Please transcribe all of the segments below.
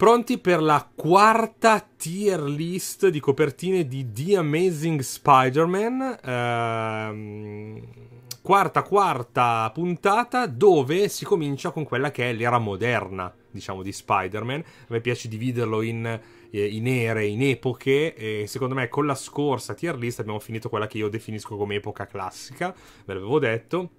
pronti per la quarta tier list di copertine di The Amazing Spider-Man. Ehm, quarta, quarta puntata dove si comincia con quella che è l'era moderna, diciamo, di Spider-Man. A me piace dividerlo in, eh, in ere, in epoche. E secondo me con la scorsa tier list abbiamo finito quella che io definisco come epoca classica, ve l'avevo detto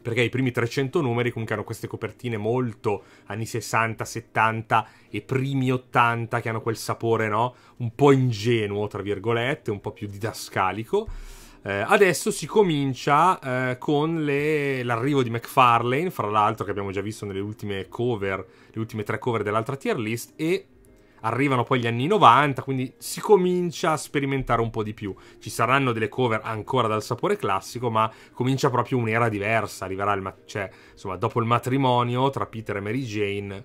perché i primi 300 numeri comunque hanno queste copertine molto anni 60, 70 e primi 80 che hanno quel sapore, no? Un po' ingenuo, tra virgolette, un po' più didascalico. Eh, adesso si comincia eh, con le... l'arrivo di McFarlane, fra l'altro che abbiamo già visto nelle ultime cover, le ultime tre cover dell'altra tier list, e arrivano poi gli anni 90, quindi si comincia a sperimentare un po' di più. Ci saranno delle cover ancora dal sapore classico, ma comincia proprio un'era diversa. Arriverà il, ma- cioè, insomma, dopo il matrimonio tra Peter e Mary Jane,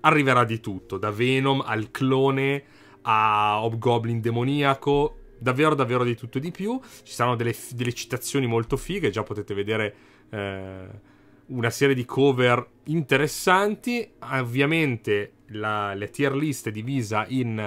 arriverà di tutto, da Venom al clone a Hobgoblin demoniaco, davvero davvero di tutto e di più. Ci saranno delle, delle citazioni molto fighe, già potete vedere... Eh una serie di cover interessanti. Ovviamente la, la tier list è divisa in,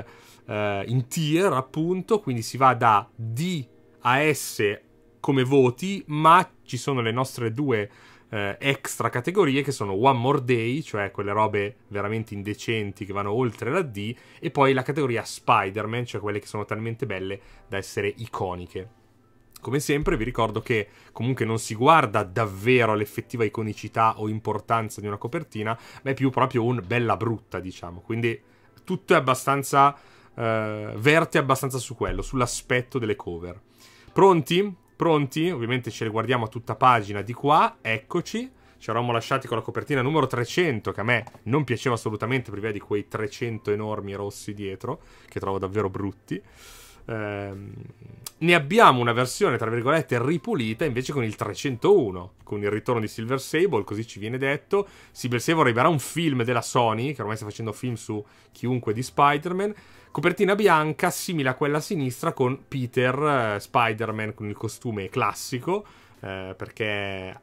eh, in, tier, appunto, quindi si va da D a S come voti, ma ci sono le nostre due eh, extra categorie che sono One More Day, cioè quelle robe veramente indecenti che vanno oltre la D, e poi la categoria Spider-Man, cioè quelle che sono talmente belle da essere iconiche. Come sempre vi ricordo che comunque non si guarda davvero all'effettiva iconicità o importanza di una copertina, ma è più proprio un bella brutta, diciamo. Quindi tutto è abbastanza... Eh, verte abbastanza su quello, sull'aspetto delle cover. Pronti? Pronti? Ovviamente ce le guardiamo a tutta pagina di qua, eccoci ci eravamo lasciati con la copertina numero 300 che a me non piaceva assolutamente per via di quei 300 enormi rossi dietro che trovo davvero brutti Ehm, ne abbiamo una versione, tra virgolette, ripulita invece con il 301, con il ritorno di Silver Sable, così ci viene detto. Silver Sable arriverà un film della Sony, che ormai sta facendo film su chiunque di Spider-Man. Copertina bianca, simile a quella a sinistra, con Peter eh, Spider-Man con il costume classico, eh, perché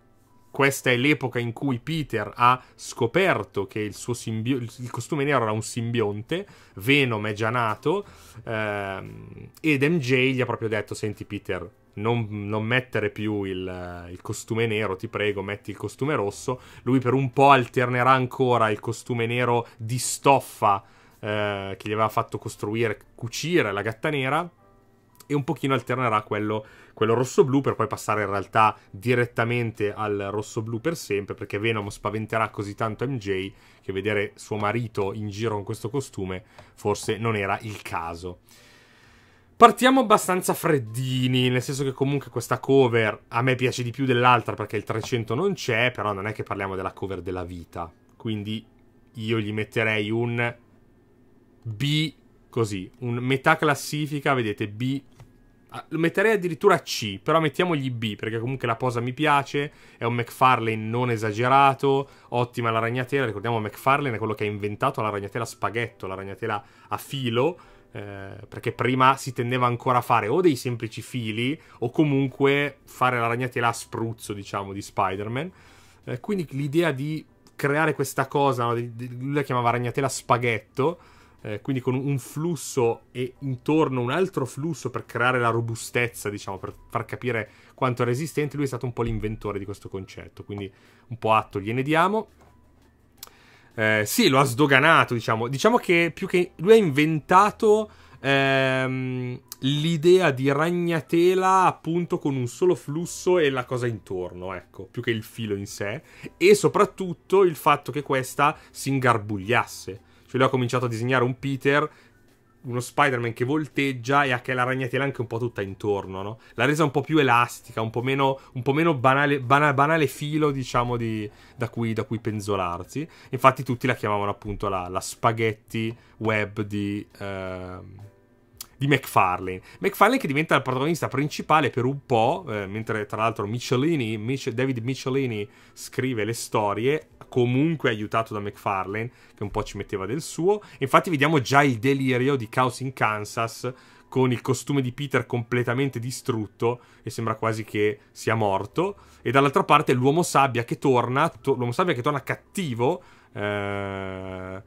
questa è l'epoca in cui Peter ha scoperto che il suo simbio- il costume nero era un simbionte, Venom è già nato, ehm, ed MJ gli ha proprio detto, senti Peter, non, non, mettere più il, il, costume nero, ti prego, metti il costume rosso. Lui per un po' alternerà ancora il costume nero di stoffa eh, che gli aveva fatto costruire, cucire la gatta nera e un pochino alternerà quello, quello rosso-blu per poi passare in realtà direttamente al rosso-blu per sempre perché Venom spaventerà così tanto MJ che vedere suo marito in giro con questo costume forse non era il caso. Partiamo abbastanza freddini, nel senso che comunque questa cover a me piace di più dell'altra perché il 300 non c'è, però non è che parliamo della cover della vita. Quindi io gli metterei un B così, un metà classifica, vedete B Ah, lo metterei addirittura C, però mettiamogli B, perché comunque la posa mi piace, è un McFarlane non esagerato, ottima la ragnatela, ricordiamo McFarlane è quello che ha inventato la ragnatela spaghetto, la ragnatela a filo, eh, perché prima si tendeva ancora a fare o dei semplici fili o comunque fare la ragnatela a spruzzo, diciamo, di Spider-Man. Eh, quindi l'idea di creare questa cosa, no, lui la chiamava ragnatela spaghetto, eh, quindi con un flusso e intorno un altro flusso per creare la robustezza, diciamo, per far capire quanto è resistente, lui è stato un po' l'inventore di questo concetto, quindi un po' atto gliene diamo. Eh, sì, lo ha sdoganato, diciamo. Diciamo che più che lui ha inventato ehm, l'idea di ragnatela appunto con un solo flusso e la cosa intorno, ecco, più che il filo in sé, e soprattutto il fatto che questa si ingarbugliasse cioè lui ha cominciato a disegnare un Peter uno Spider-Man che volteggia e ha che la ragnatela anche un po' tutta intorno, no? L'ha resa un po' più elastica, un po' meno, un po meno banale, banale, banale, filo, diciamo, di, da, cui, da, cui, penzolarsi. Infatti tutti la chiamavano appunto la, la spaghetti web di... Uh di McFarlane. McFarlane che diventa il protagonista principale per un po', eh, mentre tra l'altro Michelini, Mich- David Michelini scrive le storie, comunque aiutato da McFarlane, che un po' ci metteva del suo. Infatti vediamo già il delirio di Chaos in Kansas, con il costume di Peter completamente distrutto e sembra quasi che sia morto. E dall'altra parte l'uomo sabbia che torna, to- l'uomo sabbia che torna cattivo. Eh,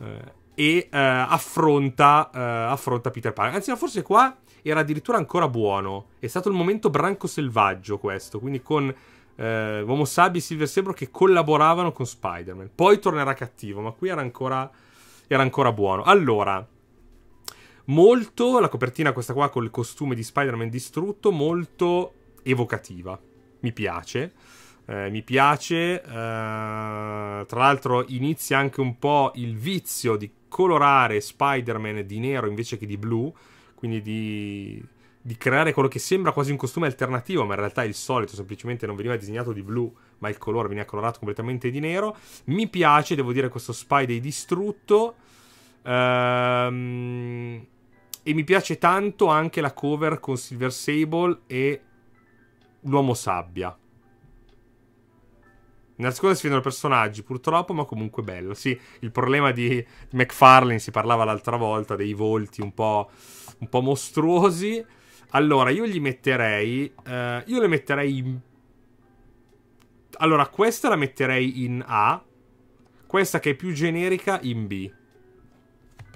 eh e eh, affronta, eh, affronta Peter Pan. Anzi, ma forse qua era addirittura ancora buono. È stato il momento branco selvaggio questo, quindi con eh, Homo Sabi e Silver Sebro che collaboravano con Spider-Man. Poi tornerà cattivo, ma qui era ancora, era ancora buono. Allora, molto, la copertina questa qua col costume di Spider-Man distrutto, molto evocativa. Mi piace. Eh, mi piace, eh, tra l'altro inizia anche un po' il vizio di colorare Spider-Man di nero invece che di blu, quindi di, di, creare quello che sembra quasi un costume alternativo, ma in realtà è il solito, semplicemente non veniva disegnato di blu, ma il colore veniva colorato completamente di nero. Mi piace, devo dire, questo Spidey distrutto. Ehm, e mi piace tanto anche la cover con Silver Sable e l'uomo sabbia. Nella seconda si vedono personaggi, purtroppo, ma comunque bello. Sì, il problema di McFarlane, si parlava l'altra volta, dei volti un po', un po mostruosi. Allora, io gli metterei... Eh, io le metterei in... Allora, questa la metterei in A. Questa che è più generica in B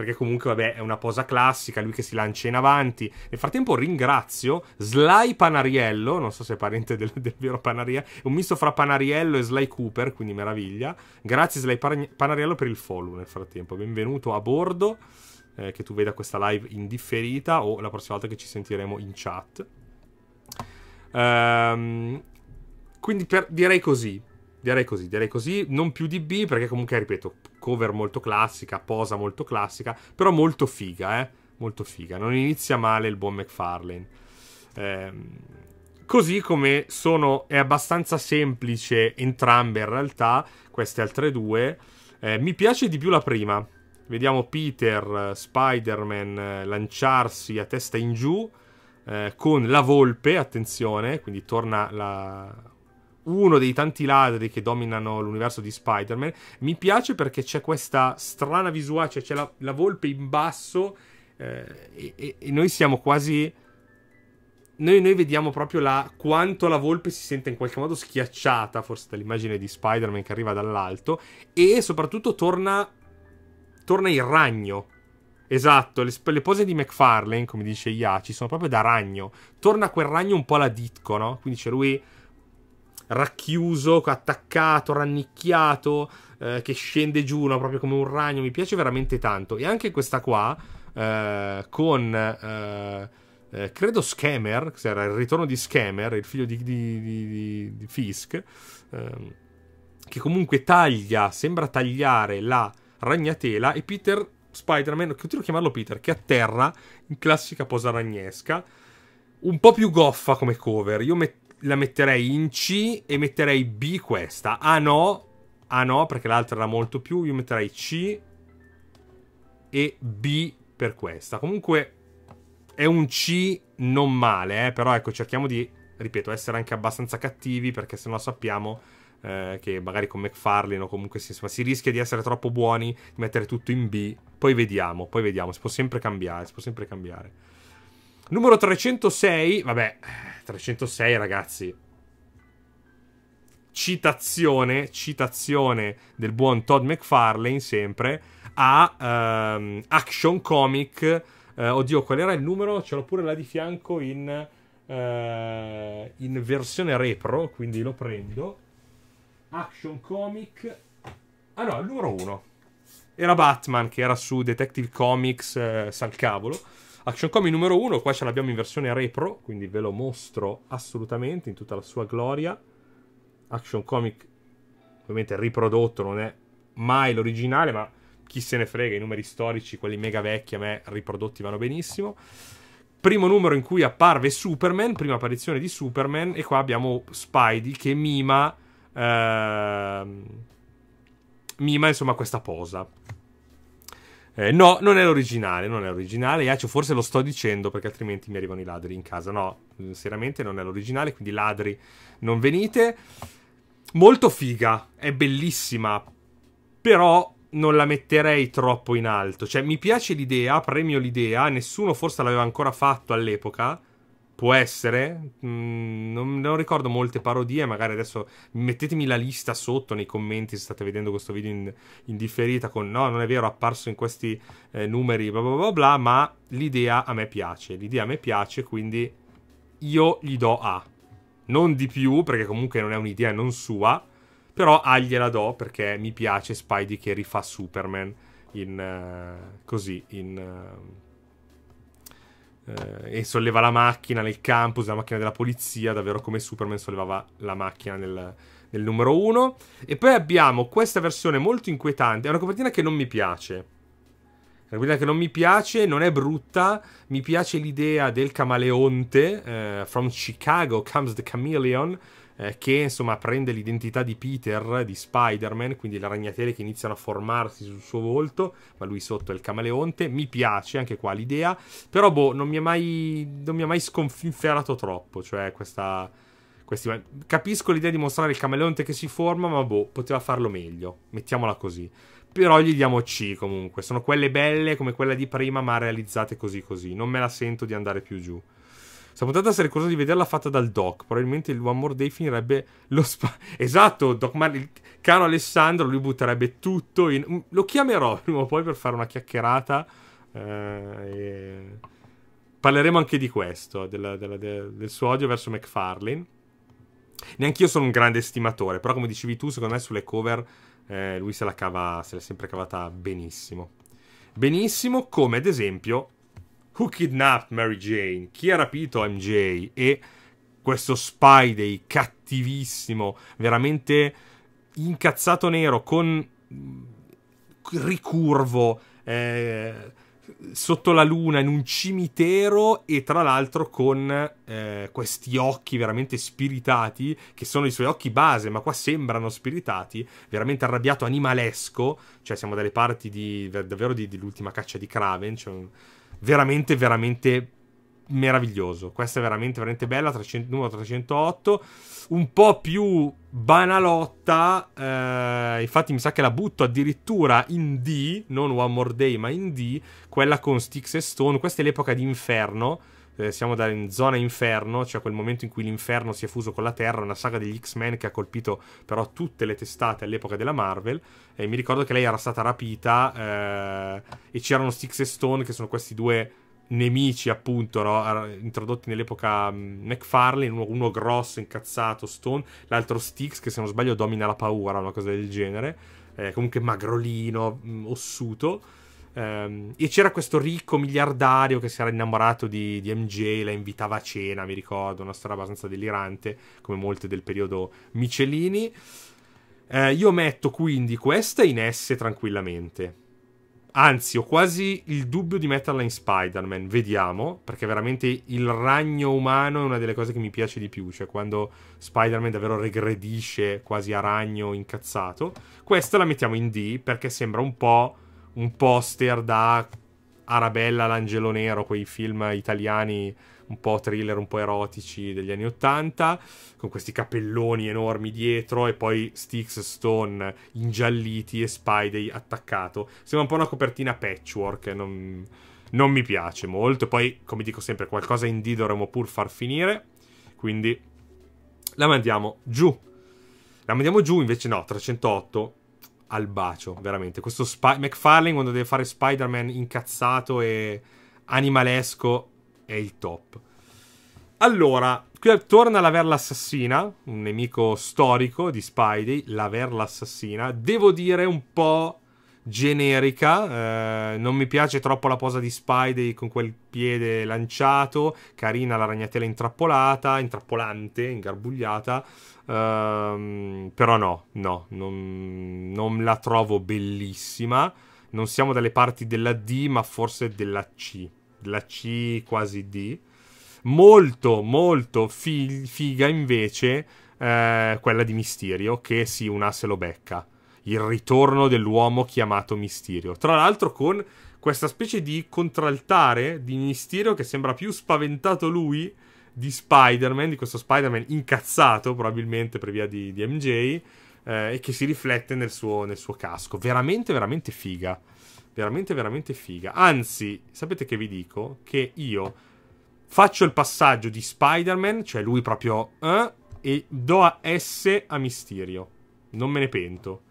perché comunque vabbè è una posa classica, lui che si lancia in avanti. Nel frattempo ringrazio Sly Panariello, non so se è parente del, del vero Panariello, un misto fra Panariello e Sly Cooper, quindi meraviglia. Grazie Sly Panariello per il follow nel frattempo, benvenuto a bordo. Eh, che tu veda questa live in differita o la prossima volta che ci sentiremo in chat. Ehm, quindi per, direi così. Direi così, direi così, non più di B perché comunque ripeto, cover molto classica, posa molto classica, però molto figa, eh? Molto figa. Non inizia male il buon McFarlane. Eh, così come sono, è abbastanza semplice entrambe in realtà, queste altre due. Eh, mi piace di più la prima. Vediamo Peter, eh, Spider-Man eh, lanciarsi a testa in giù eh, con la volpe, attenzione, quindi torna la, uno dei tanti ladri che dominano l'universo di Spider-Man. Mi piace perché c'è questa strana visuale, cioè c'è la, la volpe in basso eh, e, e, noi siamo quasi... Noi, noi vediamo proprio la, quanto la volpe si sente in qualche modo schiacciata, forse dall'immagine di Spider-Man che arriva dall'alto, e soprattutto torna, torna il ragno. Esatto, le, le, pose di McFarlane, come dice Iaci, sono proprio da ragno. Torna quel ragno un po' alla ditco, no? Quindi c'è lui racchiuso, attaccato, rannicchiato, eh, che scende giù no, proprio come un ragno. Mi piace veramente tanto. E anche questa qua, eh, con eh, eh credo Scammer, era il ritorno di Scammer, il figlio di, di, di, di Fisk, ehm, che comunque taglia, sembra tagliare la ragnatela e Peter Spider-Man, continuo a chiamarlo Peter, che atterra in classica posa ragnesca. Un po' più goffa come cover. Io metto la metterei in C e metterei B questa. Ah no, ah no, perché l'altra era molto più. Io metterei C e B per questa. Comunque è un C non male, eh? però ecco, cerchiamo di, ripeto, essere anche abbastanza cattivi perché se no sappiamo eh, che magari con McFarlane o comunque si, insomma, si rischia di essere troppo buoni, di mettere tutto in B. Poi vediamo, poi vediamo, si può sempre cambiare, si può sempre cambiare. Numero 306, vabbè, 306 ragazzi. Citazione, citazione del buon Todd McFarlane sempre a um, Action Comic. Uh, oddio, qual era il numero? Ce l'ho pure là di fianco in, uh, in versione repro, quindi lo prendo. Action Comic. Ah no, il numero 1. Era Batman che era su Detective Comics, eh, sal cavolo. Action Comics numero 1, qua ce l'abbiamo in versione repro, quindi ve lo mostro assolutamente in tutta la sua gloria. Action Comic ovviamente riprodotto, non è mai l'originale, ma chi se ne frega, i numeri storici, quelli mega vecchi a me riprodotti vanno benissimo. Primo numero in cui apparve Superman, prima apparizione di Superman, e qua abbiamo Spidey che mima... Ehm, mima insomma questa posa eh, no, non è l'originale, non è l'originale. Iacio, forse lo sto dicendo perché altrimenti mi arrivano i ladri in casa. No, mm, seriamente non è l'originale, quindi ladri non venite. Molto figa, è bellissima, però non la metterei troppo in alto. Cioè, mi piace l'idea, premio l'idea, nessuno forse l'aveva ancora fatto all'epoca Può essere, mm, non, non, ricordo molte parodie, magari adesso mettetemi la lista sotto nei commenti se state vedendo questo video in, in differita con no, non è vero, è apparso in questi eh, numeri, bla bla bla bla, ma l'idea a me piace, l'idea a me piace, quindi io gli do A. Non di più, perché comunque non è un'idea non sua, però A gliela do perché mi piace Spidey che rifà Superman in... Uh, così, in... Uh, eh, e solleva la macchina nel campus, la macchina della polizia, davvero come Superman sollevava la macchina nel, nel numero 1. E poi abbiamo questa versione molto inquietante, è una copertina che non mi piace. Una copertina che non mi piace, non è brutta, mi piace l'idea del camaleonte, eh, From Chicago Comes the Chameleon, eh, che insomma prende l'identità di Peter, di Spider-Man, quindi le ragnatele che iniziano a formarsi sul suo volto, ma lui sotto è il camaleonte. Mi piace anche qua l'idea, però boh, non mi ha mai, non mi è mai sconfinferato troppo, cioè questa... Questi, capisco l'idea di mostrare il camaleonte che si forma, ma boh, poteva farlo meglio. Mettiamola così. Però gli diamo C comunque. Sono quelle belle come quella di prima, ma realizzate così così. Non me la sento di andare più giù. Questa puntata sarei curioso di vederla fatta dal Doc. Probabilmente il One More Day finirebbe lo spa. Esatto, Doc Mar- il caro Alessandro, lui butterebbe tutto. In... Mm, lo chiamerò prima o poi per fare una chiacchierata. Eh, parleremo anche di questo, della, della, del, del suo odio verso McFarlane. Neanch'io sono un grande estimatore, però come dicevi tu, secondo me sulle cover eh, lui se la cava, se l'è sempre cavata benissimo. Benissimo, come ad esempio Who Kidnapped Mary Jane? Chi ha rapito MJ? E questo Spidey cattivissimo, veramente incazzato nero, con mm, ricurvo, eh, sotto la luna in un cimitero e tra l'altro con eh, questi occhi veramente spiritati, che sono i suoi occhi base, ma qua sembrano spiritati, veramente arrabbiato animalesco, cioè siamo dalle parti di, davvero di, di caccia di Kraven, cioè un, veramente, veramente meraviglioso. Questa è veramente, veramente bella, 300, numero 308. Un po' più banalotta, eh, infatti mi sa che la butto addirittura in D, non One More Day, ma in D, quella con Sticks e Stone. Questa è l'epoca di Inferno eh, siamo da, in zona inferno, cioè quel momento in cui l'inferno si è fuso con la Terra, una saga degli X-Men che ha colpito però tutte le testate all'epoca della Marvel. E mi ricordo che lei era stata rapita eh, e c'erano Six e Stone, che sono questi due nemici appunto no? introdotti nell'epoca mm, McFarlane uno, uno, grosso incazzato Stone l'altro Styx che se non sbaglio domina la paura una cosa del genere eh, comunque magrolino mm, ossuto Um, e c'era questo ricco miliardario che si era innamorato di, di, MJ, la invitava a cena, mi ricordo, una storia abbastanza delirante, come molte del periodo Michelini. Uh, io metto quindi questa in S tranquillamente. Anzi, ho quasi il dubbio di metterla in Spider-Man, vediamo, perché veramente il ragno umano è una delle cose che mi piace di più, cioè quando Spider-Man davvero regredisce quasi a ragno incazzato. Questa la mettiamo in D perché sembra un po' un poster da Arabella l'Angelo Nero, quei film italiani un po' thriller, un po' erotici degli anni Ottanta, con questi capelloni enormi dietro e poi Styx Stone ingialliti e Spidey attaccato. Sembra un po' una copertina patchwork, non, non mi piace molto. Poi, come dico sempre, qualcosa in D dovremmo pur far finire, quindi la mandiamo giù. La mandiamo giù, invece no, 308 al bacio, veramente. Questo Sp- McFarlane quando deve fare Spider-Man incazzato e animalesco è il top. Allora, qui torna la Verla Assassina, un nemico storico di Spidey, la Verla Assassina. Devo dire un po' generica. Eh, non mi piace troppo la posa di Spidey con quel piede lanciato. Carina la ragnatela intrappolata, intrappolante, ingarbugliata. Eh, però no, no, non, non la trovo bellissima. Non siamo dalle parti della D, ma forse della C. La C quasi D. Molto, molto figa invece eh, quella di Mysterio, che sì, un asse lo becca il ritorno dell'uomo chiamato Mysterio. Tra l'altro con questa specie di contraltare di Mysterio che sembra più spaventato lui di Spider-Man, di questo Spider-Man incazzato probabilmente per via di, di MJ, eh, e che si riflette nel suo, nel suo casco. Veramente, veramente figa. Veramente, veramente figa. Anzi, sapete che vi dico? Che io faccio il passaggio di Spider-Man, cioè lui proprio, eh, e do a S a Mysterio. Non me ne pento.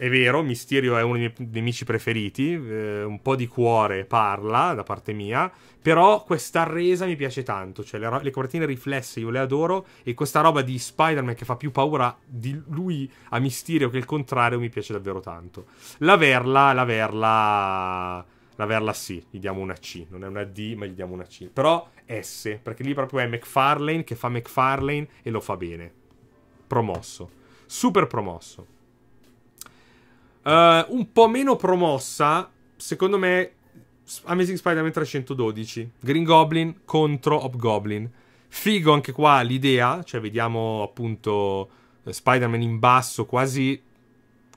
È vero, Mysterio è uno dei miei nemici preferiti, eh, un po' di cuore parla da parte mia, però questa resa mi piace tanto, cioè le, le copertine riflesse io le adoro e questa roba di Spider-Man che fa più paura di lui a Mysterio che il contrario mi piace davvero tanto. La Verla, la Verla... La Verla sì, gli diamo una C, non è una D ma gli diamo una C, però S, perché lì proprio è McFarlane che fa McFarlane e lo fa bene. Promosso, super promosso. Uh, un po' meno promossa, secondo me, Amazing Spider-Man 312. Green Goblin contro Hobgoblin. Figo anche qua l'idea, cioè vediamo appunto eh, Spider-Man in basso, quasi,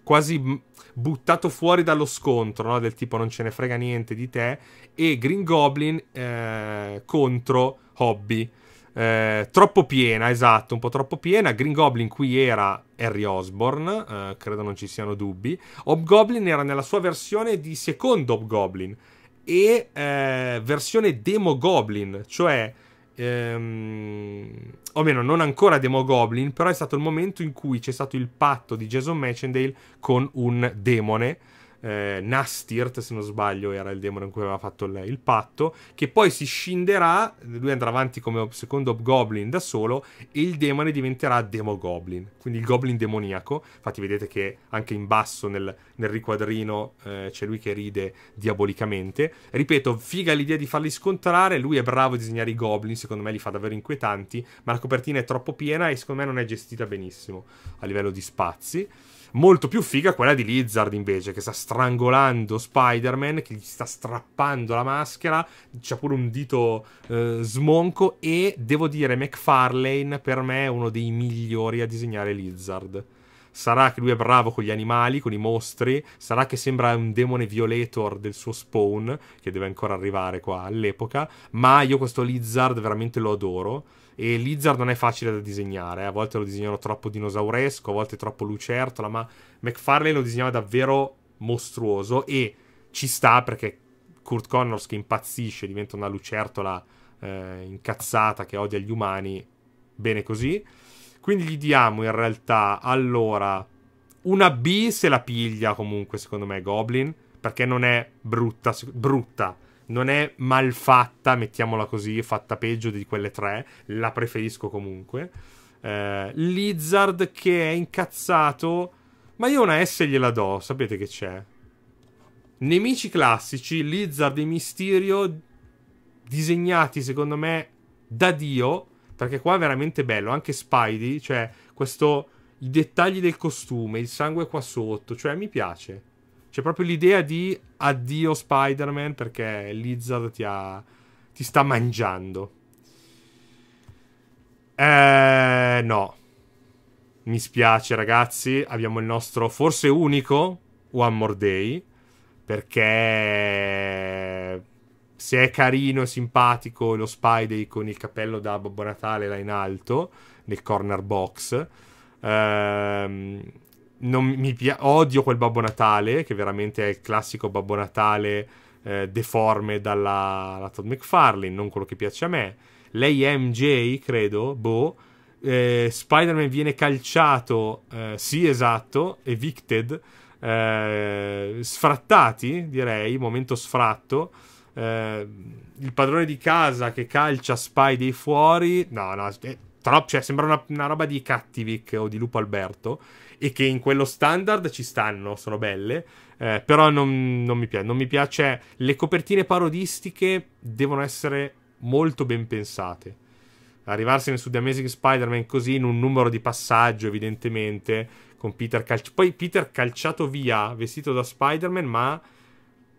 quasi buttato fuori dallo scontro, no? del tipo non ce ne frega niente di te, e Green Goblin eh, contro Hobby eh, troppo piena, esatto, un po' troppo piena. Green Goblin qui era Harry Osborne, eh, credo non ci siano dubbi. Hobgoblin era nella sua versione di secondo Hobgoblin e eh, versione Demo Goblin, cioè ehm, o meno non ancora Demo Goblin, però è stato il momento in cui c'è stato il patto di Jason Matchendale con un demone eh, Nastirt, se non sbaglio, era il demone in cui aveva fatto il, il, patto, che poi si scinderà, lui andrà avanti come secondo Hobgoblin da solo e il demone diventerà Demogoblin, quindi il goblin demoniaco. Infatti vedete che anche in basso nel, nel riquadrino eh, c'è lui che ride diabolicamente. Ripeto, figa l'idea di farli scontrare, lui è bravo a disegnare i goblin, secondo me li fa davvero inquietanti, ma la copertina è troppo piena e secondo me non è gestita benissimo a livello di spazi. Molto più figa quella di Lizard invece, che sa strangolando Spider-Man, che gli sta strappando la maschera, c'è pure un dito eh, smonco e devo dire McFarlane per me è uno dei migliori a disegnare Lizard. Sarà che lui è bravo con gli animali, con i mostri, sarà che sembra un demone violator del suo spawn, che deve ancora arrivare qua all'epoca, ma io questo Lizard veramente lo adoro. E Lizard non è facile da disegnare, eh. a volte lo disegnano troppo dinosauresco, a volte troppo lucertola, ma McFarlane lo disegnava davvero mostruoso e ci sta perché Kurt Connors che impazzisce, diventa una lucertola eh, incazzata che odia gli umani, bene così. Quindi gli diamo in realtà allora una B se la piglia comunque secondo me Goblin, perché non è brutta, brutta, non è malfatta, mettiamola così, fatta peggio di quelle tre, la preferisco comunque. Eh, Lizard che è incazzato ma io una S gliela do, sapete che c'è? Nemici classici, Lizard e Mysterio, disegnati secondo me da Dio, perché qua è veramente bello, anche Spidey, cioè questo, i dettagli del costume, il sangue qua sotto, cioè mi piace. C'è proprio l'idea di addio Spider-Man perché Lizard ti, ha, ti sta mangiando. Eh, no. Mi spiace ragazzi, abbiamo il nostro forse unico One More Day, perché se è carino e simpatico lo Spidey con il cappello da Babbo Natale là in alto, nel corner box, ehm, pi- odio quel Babbo Natale, che veramente è il classico Babbo Natale eh, deforme dalla, dalla Todd McFarlane, non quello che piace a me. Lei è MJ, credo, boh, eh, Spider-Man viene calciato, eh, sì esatto, evicted, eh, sfrattati direi, momento sfratto, eh, il padrone di casa che calcia Spidey fuori, no no, troppo, cioè, sembra una, una, roba di Cattivic o di Lupo Alberto e che in quello standard ci stanno, sono belle. Eh, però non, non, mi piace, non mi piace. Cioè, le copertine parodistiche devono essere molto ben pensate arrivarsene su The Amazing Spider-Man così in un numero di passaggio, evidentemente, con Peter calciato. Poi Peter calciato via, vestito da Spider-Man, ma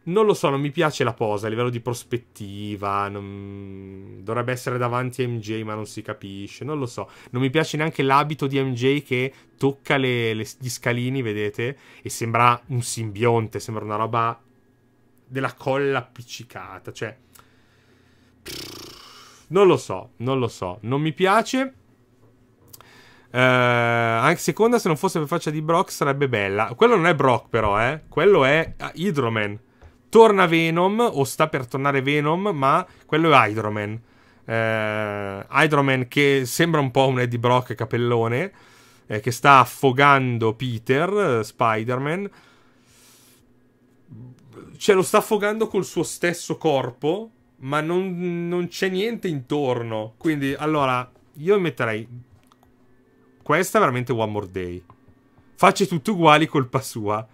non lo so, non mi piace la posa a livello di prospettiva. Non... Dovrebbe essere davanti a MJ, ma non si capisce. Non lo so. Non mi piace neanche l'abito di MJ che tocca le, le, gli scalini, vedete? E sembra un simbionte, sembra una roba della colla appiccicata. Cioè. Pff non lo so, non lo so. Non mi piace. Eh, anche seconda, se non fosse per faccia di Brock, sarebbe bella. Quello non è Brock, però, eh. Quello è ah, Hydroman. Torna Venom, o sta per tornare Venom, ma quello è Hydroman. Eh, Hydroman che sembra un po' un Eddie Brock capellone, eh, che sta affogando Peter, eh, Spider-Man. Cioè, lo sta affogando col suo stesso corpo ma non, non c'è niente intorno. Quindi, allora, io metterei... Questa è veramente One More Day. Facce tutto uguali, colpa sua.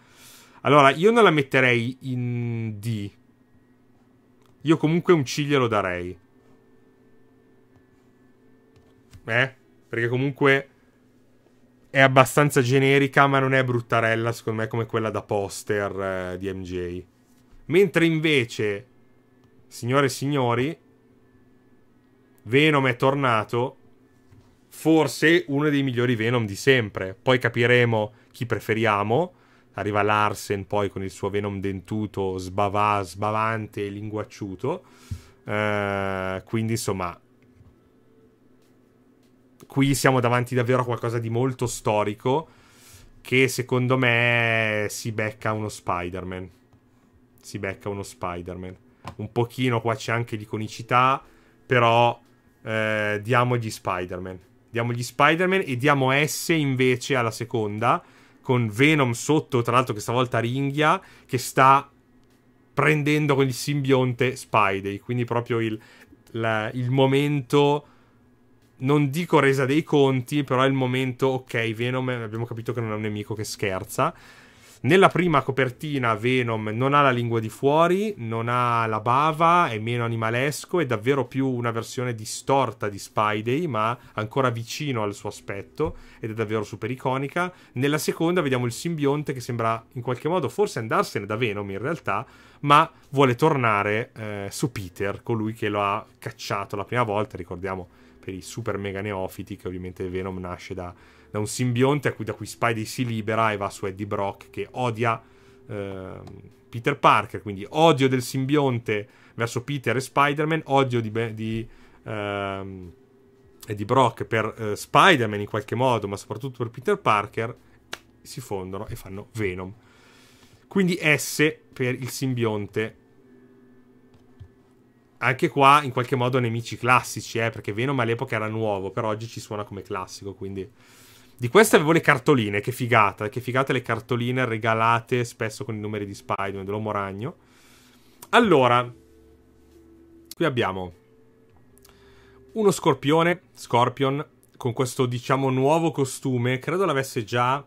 Allora, io non la metterei in D. Io comunque un C glielo darei. Eh? Perché comunque è abbastanza generica, ma non è bruttarella, secondo me, come quella da poster eh, di MJ. Mentre invece Signore e signori, Venom è tornato. Forse uno dei migliori Venom di sempre. Poi capiremo chi preferiamo. Arriva Larsen poi con il suo Venom dentuto, sbavà, sbavante e linguacciuto. Uh, quindi insomma, qui siamo davanti davvero a qualcosa di molto storico che secondo me si becca uno Spider-Man. Si becca uno Spider-Man un pochino qua c'è anche l'iconicità, però eh, gli Spider-Man. Diamo gli Spider-Man e diamo S invece alla seconda, con Venom sotto, tra l'altro che stavolta ringhia, che sta prendendo con il simbionte Spidey, quindi proprio il, la, il momento non dico resa dei conti, però è il momento, ok, Venom abbiamo capito che non è un nemico che scherza. Nella prima copertina Venom non ha la lingua di fuori, non ha la bava, è meno animalesco, è davvero più una versione distorta di Spidey, ma ancora vicino al suo aspetto ed è davvero super iconica. Nella seconda vediamo il simbionte che sembra in qualche modo forse andarsene da Venom in realtà, ma vuole tornare eh, su Peter, colui che lo ha cacciato la prima volta, ricordiamo per i super mega neofiti che ovviamente Venom nasce da da un simbionte a cui, da cui Spidey si libera e va su Eddie Brock che odia eh, Peter Parker, quindi odio del simbionte verso Peter e Spider-Man, odio di, di ehm, Eddie Brock per eh, Spider-Man in qualche modo, ma soprattutto per Peter Parker, si fondono e fanno Venom. Quindi S per il simbionte anche qua in qualche modo nemici classici, eh, perché Venom all'epoca era nuovo, però oggi ci suona come classico, quindi di queste avevo le cartoline, che figata, che figate le cartoline regalate spesso con i numeri di Spider-Man dell'Uomo Ragno. Allora, qui abbiamo uno scorpione, Scorpion, con questo diciamo nuovo costume, credo l'avesse già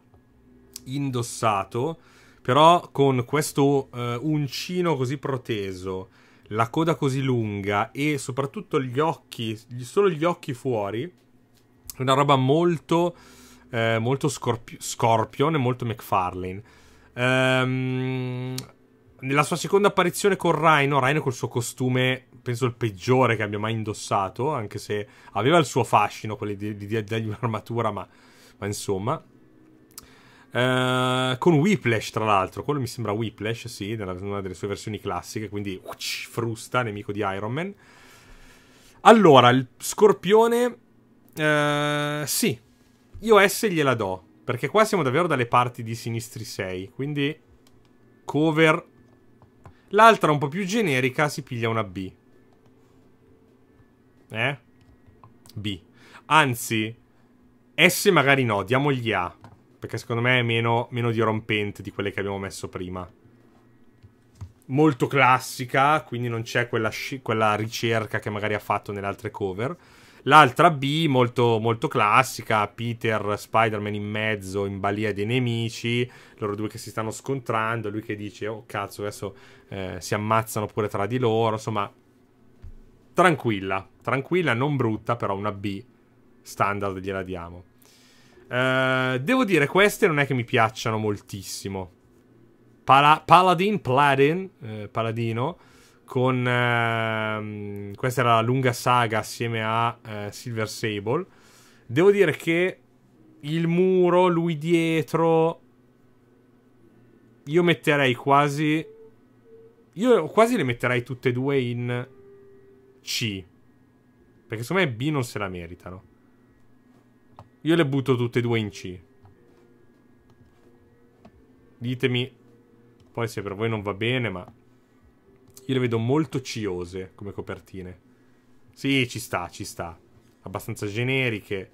indossato, però con questo eh, uncino così proteso, la coda così lunga e soprattutto gli occhi, solo gli occhi fuori, una roba molto eh, molto Scorpio- Scorpion e molto McFarlane. Ehm, nella sua seconda apparizione con Rhino, Rhino col suo costume, penso il peggiore che abbia mai indossato, anche se aveva il suo fascino, quello di, di, di dargli un'armatura, ma, ma insomma. Uh, con Whiplash, tra l'altro, quello mi sembra Whiplash, sì, nella, una delle sue versioni classiche, quindi ucc, frusta, nemico di Iron Man. Allora, il scorpione, uh, sì, io S gliela do. Perché qua siamo davvero dalle parti di sinistri 6. Quindi cover. L'altra un po' più generica si piglia una B. Eh? B. Anzi, S magari no, diamogli A. Perché secondo me è meno, meno dirompente di quelle che abbiamo messo prima. Molto classica, quindi non c'è quella, quella ricerca che magari ha fatto nelle altre cover. L'altra B, molto, molto classica, Peter, Spider-Man in mezzo, in balia dei nemici, loro due che si stanno scontrando, lui che dice, oh cazzo, adesso eh, si ammazzano pure tra di loro, insomma, tranquilla, tranquilla, non brutta, però una B standard gliela diamo. Uh, devo dire, queste non è che mi piacciono moltissimo. Pala- Paladin, Paladin, eh, Paladino con ehm, questa era la lunga saga assieme a eh, Silver Sable. Devo dire che il muro, lui dietro, io metterei quasi. Io quasi le metterei tutte e due in C. Perché secondo me B non se la meritano. Io le butto tutte e due in C. Ditemi poi se per voi non va bene, ma io le vedo molto ciose come copertine. Sì, ci sta, ci sta. Abbastanza generiche.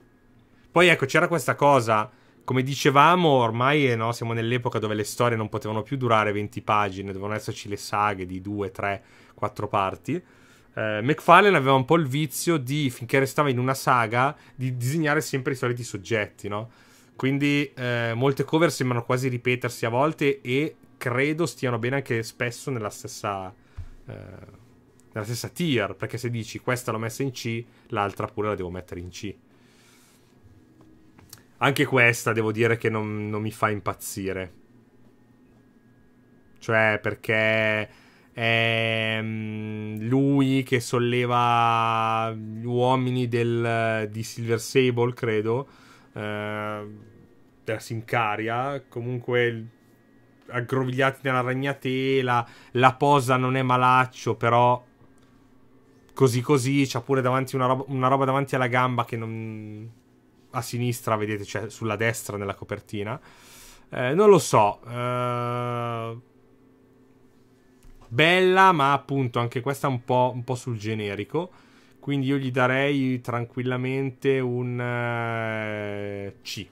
Poi ecco, c'era questa cosa. Come dicevamo, ormai eh, no, siamo nell'epoca dove le storie non potevano più durare 20 pagine, dovevano esserci le saghe di 2, 3, 4 parti. Eh, McFarlane aveva un po' il vizio di, finché restava in una saga, di disegnare sempre i soliti soggetti, no? Quindi eh, molte cover sembrano quasi ripetersi a volte e credo stiano bene anche spesso nella stessa, eh, nella stessa tier, perché se dici questa l'ho messa in C, l'altra pure la devo mettere in C. Anche questa devo dire che non, non mi fa impazzire. Cioè, perché è mm, lui che solleva gli uomini del, di Silver Sable, credo, eh, della Sincaria, comunque aggrovigliati nella ragnatela, la posa non è malaccio, però così così, c'ha pure davanti una roba, una roba davanti alla gamba che non... a sinistra, vedete, c'è cioè sulla destra nella copertina. Eh, non lo so. Eh, bella, ma appunto anche questa un po', un po', sul generico. Quindi io gli darei tranquillamente un eh, C.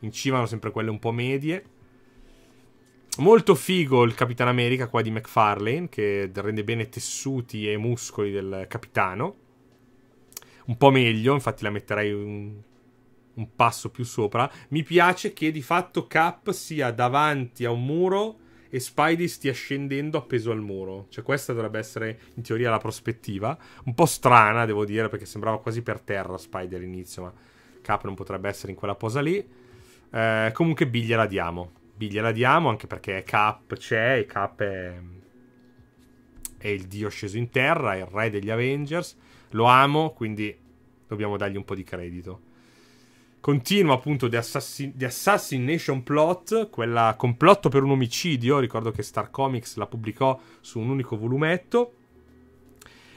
In C vanno sempre quelle un po' medie. Molto figo il Capitan America qua di McFarlane, che rende bene tessuti e muscoli del capitano. Un po' meglio, infatti la metterei un, un passo più sopra. Mi piace che di fatto Cap sia davanti a un muro e Spidey stia scendendo appeso al muro. Cioè, questa dovrebbe essere in teoria la prospettiva. Un po' strana, devo dire, perché sembrava quasi per terra Spidey all'inizio, ma Cap non potrebbe essere in quella posa lì. Eh, comunque, biglia la diamo gliela diamo anche perché Cap c'è e Cap è, è il dio sceso in terra, è il re degli Avengers. Lo amo, quindi dobbiamo dargli un po' di credito. Continua appunto The, Assassin- The Assassination Plot, quella complotto per un omicidio, ricordo che Star Comics la pubblicò su un unico volumetto.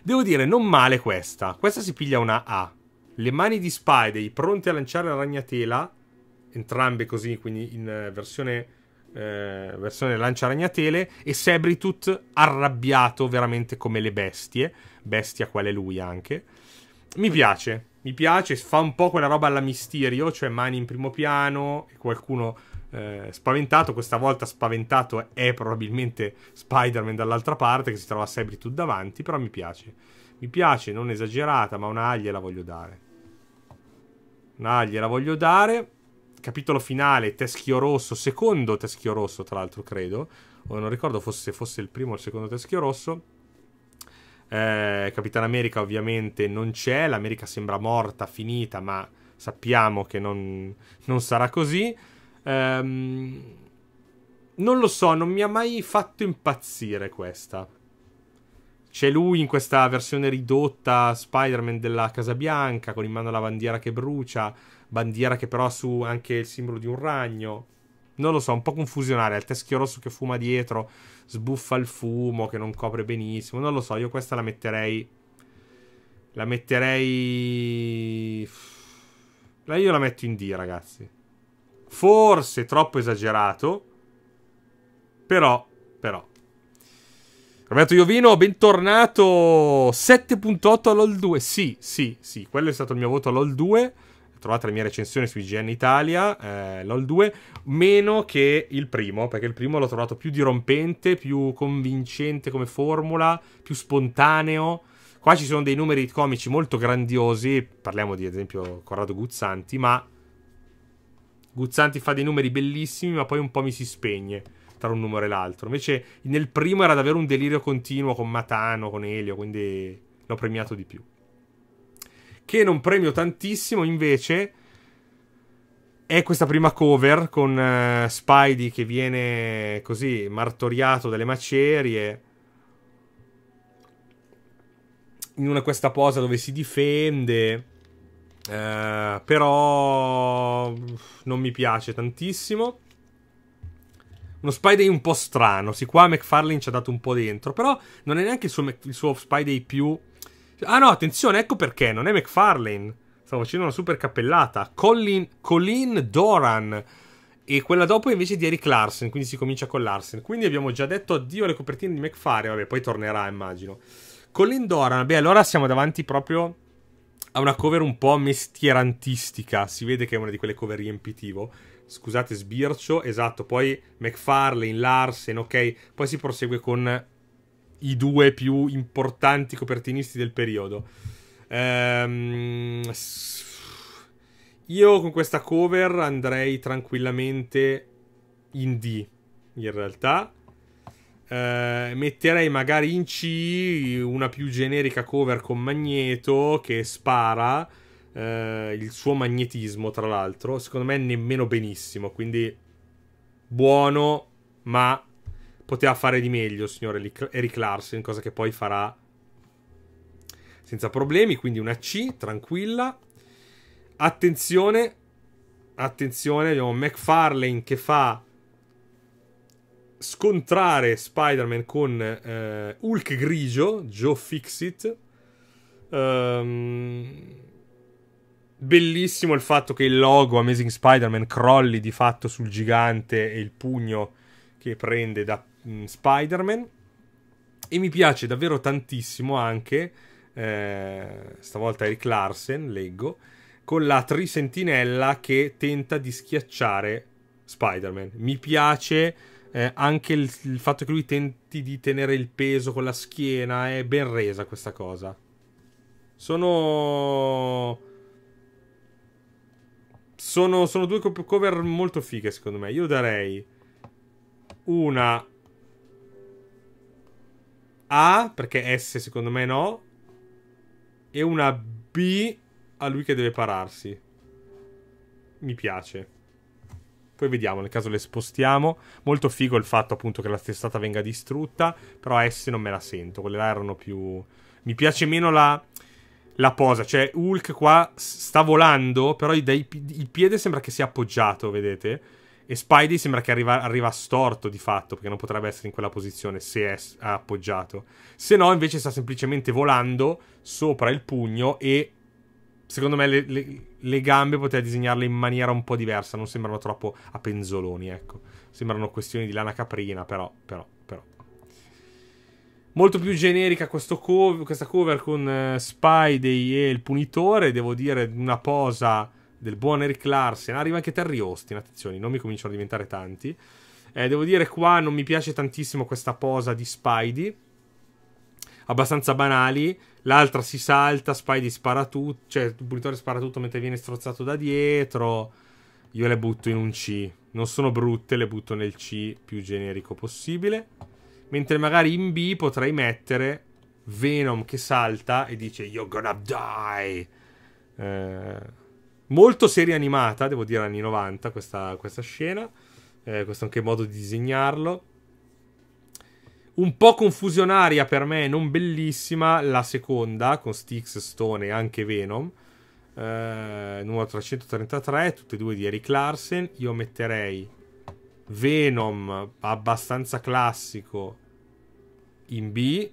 Devo dire, non male questa. Questa si piglia una A. Le mani di Spidey pronte a lanciare la ragnatela entrambe così, quindi in eh, versione, eh, versione lanciaragnatele, e Sebritut arrabbiato veramente come le bestie, bestia quale lui anche. Mi piace, mi piace, fa un po' quella roba alla misterio, cioè mani in primo piano, qualcuno eh, spaventato, questa volta spaventato è probabilmente Spider-Man dall'altra parte che si trova Sebritut davanti, però mi piace. Mi piace, non esagerata, ma una A gliela voglio dare. Una A gliela voglio dare capitolo finale, Teschio Rosso, secondo Teschio Rosso tra l'altro credo, o non ricordo se fosse, fosse il primo o il secondo Teschio Rosso, eh, Capitan America ovviamente non c'è, l'America sembra morta, finita, ma sappiamo che non, non sarà così. Ehm, non lo so, non mi ha mai fatto impazzire questa. C'è lui in questa versione ridotta Spider-Man della Casa Bianca con in mano la bandiera che brucia bandiera che però ha su anche il simbolo di un ragno. Non lo so, un po' confusionale. Il teschio rosso che fuma dietro, sbuffa il fumo che non copre benissimo. Non lo so, io questa la metterei. La metterei. Io la metto in D, ragazzi. Forse troppo esagerato. Però, però. Roberto Iovino, bentornato. 7.8 all'All 2. Sì, sì, sì. Quello è stato il mio voto all'All 2 trovate la mia recensione su IGN Italia, eh, LOL 2, meno che il primo, perché il primo l'ho trovato più dirompente, più convincente come formula, più spontaneo. Qua ci sono dei numeri comici molto grandiosi, parliamo di esempio Corrado Guzzanti, ma Guzzanti fa dei numeri bellissimi, ma poi un po' mi si spegne tra un numero e l'altro. Invece nel primo era davvero un delirio continuo con Matano, con Elio, quindi l'ho premiato di più che non premio tantissimo invece è questa prima cover con uh, Spidey che viene così martoriato dalle macerie in una questa posa dove si difende uh, però non mi piace tantissimo uno Spidey un po' strano. Sì, qua McFarlane ci ha dato un po' dentro. Però non è neanche il suo, il suo Spidey più Ah no, attenzione, ecco perché, non è McFarlane. Stavo facendo una super cappellata. Colin, Colin Doran. E quella dopo invece di Eric Larsen, quindi si comincia con Larsen. Quindi abbiamo già detto addio alle copertine di McFarlane. Vabbè, poi tornerà, immagino. Colin Doran, beh, allora siamo davanti proprio a una cover un po' mestierantistica. Si vede che è una di quelle cover riempitivo. Scusate, sbircio, esatto. Poi McFarlane, Larsen, ok. Poi si prosegue con i due più importanti copertinisti del periodo. Ehm, io con questa cover andrei tranquillamente in D, in realtà. Uh, metterei magari in C una più generica cover con Magneto che spara uh, il suo magnetismo, tra l'altro. Secondo me nemmeno benissimo, quindi buono, ma poteva fare di meglio, signore Eric Larsen, cosa che poi farà senza problemi, quindi una C, tranquilla. Attenzione, attenzione, abbiamo McFarlane che fa scontrare Spider-Man con eh, Hulk grigio, Joe Fixit. Um, ehm, bellissimo il fatto che il logo Amazing Spider-Man crolli di fatto sul gigante e il pugno che prende da mh, mm, Spider-Man. E mi piace davvero tantissimo anche, eh, stavolta Eric Larsen, leggo, con la trisentinella che tenta di schiacciare Spider-Man. Mi piace eh, anche il, il, fatto che lui tenti di tenere il peso con la schiena, è ben resa questa cosa. Sono... Sono, sono due cover molto fighe secondo me. Io darei una A, perché S secondo me no, e una B a lui che deve pararsi. Mi piace. Poi vediamo, nel caso le spostiamo. Molto figo il fatto appunto che la testata venga distrutta, però S non me la sento, quelle là erano più... Mi piace meno la, la posa, cioè Hulk qua sta volando, però il, il piede sembra che sia appoggiato, vedete? E Spidey sembra che arriva, arriva, storto di fatto, perché non potrebbe essere in quella posizione se è appoggiato. Se no, invece, sta semplicemente volando sopra il pugno e. Secondo me le, le, le gambe poteva disegnarle in maniera un po' diversa, non sembrano troppo a penzoloni, ecco. Sembrano questioni di lana caprina, però, però, però. Molto più generica co- questa cover con uh, Spidey e il punitore, devo dire, una posa del buon Eric Larsen. Arriva anche Terry Austin, attenzione, i nomi cominciano a diventare tanti. Eh, devo dire, qua non mi piace tantissimo questa posa di Spidey. Abbastanza banali. L'altra si salta, Spidey spara tutto. Cioè, il pulitore spara tutto mentre viene strozzato da dietro. Io le butto in un C. Non sono brutte, le butto nel C più generico possibile. Mentre magari in B potrei mettere Venom che salta e dice You're gonna die. Eh, Molto serie animata, devo dire, anni 90 questa, questa scena. Eh, questo anche modo di disegnarlo. Un po' confusionaria per me, non bellissima, la seconda, con Styx, Stone e anche Venom. Eh, numero 333, tutte e due di Eric Larsen. Io metterei Venom abbastanza classico in B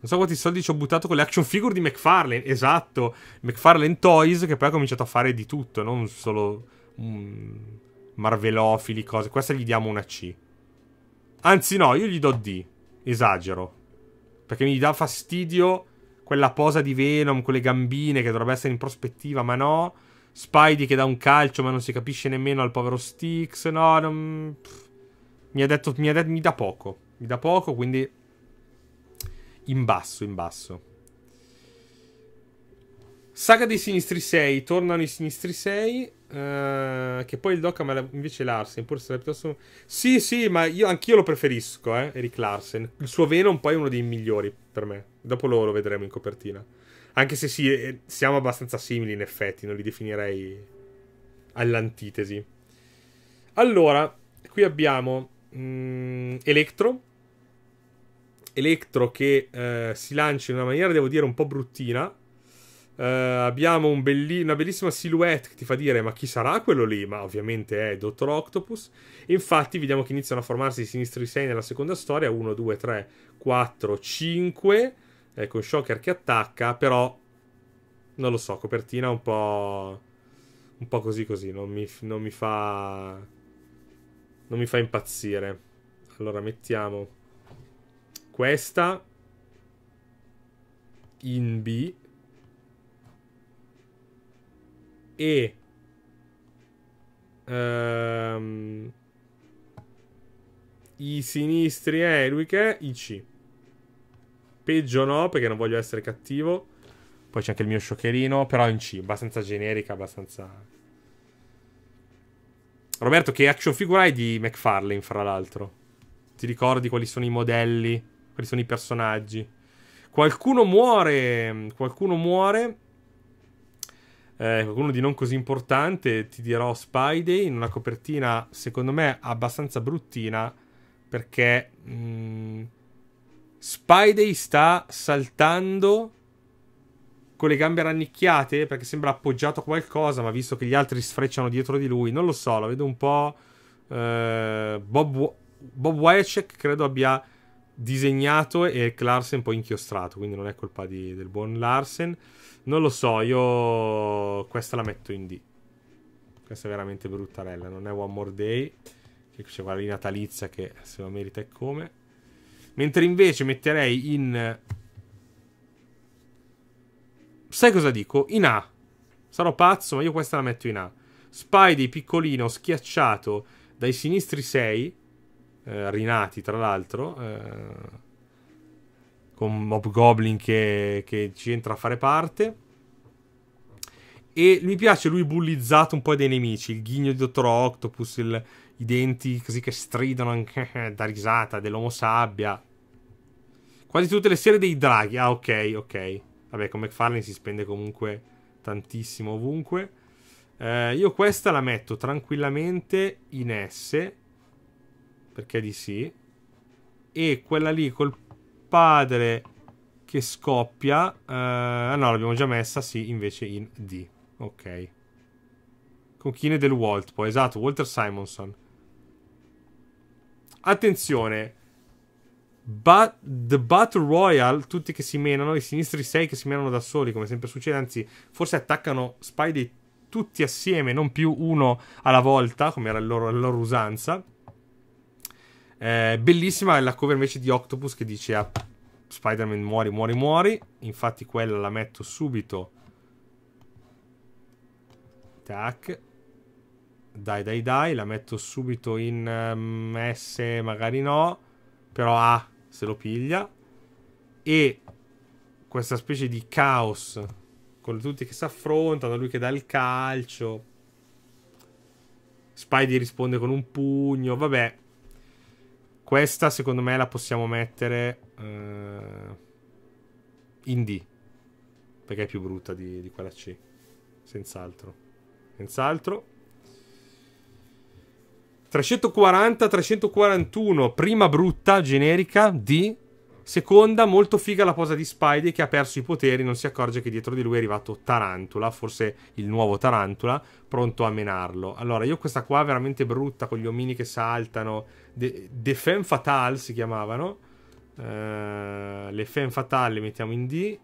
non so quanti soldi ci ho buttato con le action figure di McFarlane. Esatto, McFarlane Toys, che poi ha cominciato a fare di tutto, non solo mm, marvelofili, cose. Questa gli diamo una C. Anzi, no, io gli do D. Esagero. Perché mi dà fastidio quella posa di Venom con le gambine che dovrebbe essere in prospettiva, ma no. Spidey che dà un calcio, ma non si capisce nemmeno al povero Styx. No, non... mi ha detto, mi, ha detto, mi dà poco. Mi dà poco, quindi in basso, in basso. Saga dei sinistri 6. Tornano i sinistri 6. Uh, eh, che poi il Dockham la, invece Larsen. Pur se piuttosto... Sì, sì, ma io, anch'io lo preferisco, eh, Eric Larsen. Il suo Venom poi è uno dei migliori per me. Dopo lo, lo vedremo in copertina. Anche se sì, eh, siamo abbastanza simili in effetti. Non li definirei all'antitesi. Allora, qui abbiamo mh, mm, Electro Electro che eh, si lancia in una maniera, devo dire, un po' bruttina. Eh, abbiamo un belli- una bellissima silhouette che ti fa dire ma chi sarà quello lì? Ma ovviamente è Dottor Octopus. Infatti vediamo che iniziano a formarsi i sinistri 6 nella seconda storia. 1, 2, 3, 4, 5. Eh, con Shocker che attacca, però non lo so, copertina un po'... Un po' così così, non mi, non mi fa... Non mi fa impazzire. Allora mettiamo... Questa in B e um, i sinistri lui che è in C peggio no perché non voglio essere cattivo poi c'è anche il mio scioccherino però in C abbastanza generica abbastanza Roberto che action figure hai di McFarlane fra l'altro ti ricordi quali sono i modelli questi sono i personaggi. Qualcuno muore, qualcuno muore. Eh, qualcuno di non così importante, ti dirò Spidey, in una copertina secondo me abbastanza bruttina, perché mh, mm, Spidey sta saltando con le gambe rannicchiate perché sembra appoggiato a qualcosa, ma visto che gli altri sfrecciano dietro di lui, non lo so, lo vedo un po'. Eh, Bob, Bob Wycheck credo abbia disegnato e Clarsen poi inchiostrato, quindi non è colpa di, del buon Larsen. Non lo so, io questa la metto in D. Questa è veramente bruttarella, non è One More Day, che c'è quella di natalizia che se lo merita è come. Mentre invece metterei in... Sai cosa dico? In A. Sarò pazzo, ma io questa la metto in A. Spidey piccolino, schiacciato dai sinistri 6 eh, rinati tra l'altro, eh, con Mob Goblin che, che, ci entra a fare parte. E mi piace lui bullizzato un po' dei nemici, il ghigno di Dottor Octopus, il, i denti così che stridono anche eh, da risata, dell'uomo sabbia. Quasi tutte le serie dei draghi. Ah, ok, ok. Vabbè, con McFarlane si spende comunque tantissimo ovunque. Eh, io questa la metto tranquillamente in S perché di sì. E quella lì col padre che scoppia. Ah eh, no, l'abbiamo già messa, sì, invece in D. Ok. Conchine del Walt, poi, esatto, Walter Simonson. Attenzione. But, the Battle Royale, tutti che si menano, i sinistri 6 che si menano da soli, come sempre succede, anzi, forse attaccano Spidey tutti assieme, non più uno alla volta, come era la loro, la loro usanza. Eh, bellissima è la cover invece di Octopus che dice a ah, Spider-Man muori, muori, muori. Infatti quella la metto subito. Tac. Dai, dai, dai. La metto subito in um, S, magari no. Però A ah, se lo piglia. E questa specie di caos con tutti che si affrontano, lui che dà il calcio. Spidey risponde con un pugno, vabbè, questa secondo me la possiamo mettere eh, in D. Perché è più brutta di, di quella C. Senz'altro. Senz'altro. 340, 341, prima brutta, generica, D. Seconda, molto figa la posa di Spidey che ha perso i poteri, non si accorge che dietro di lui è arrivato Tarantula, forse il nuovo Tarantula, pronto a menarlo. Allora, io questa qua veramente brutta con gli omini che saltano. De, de Femme Fatale si chiamavano. Uh, le Femme Fatale le mettiamo in D.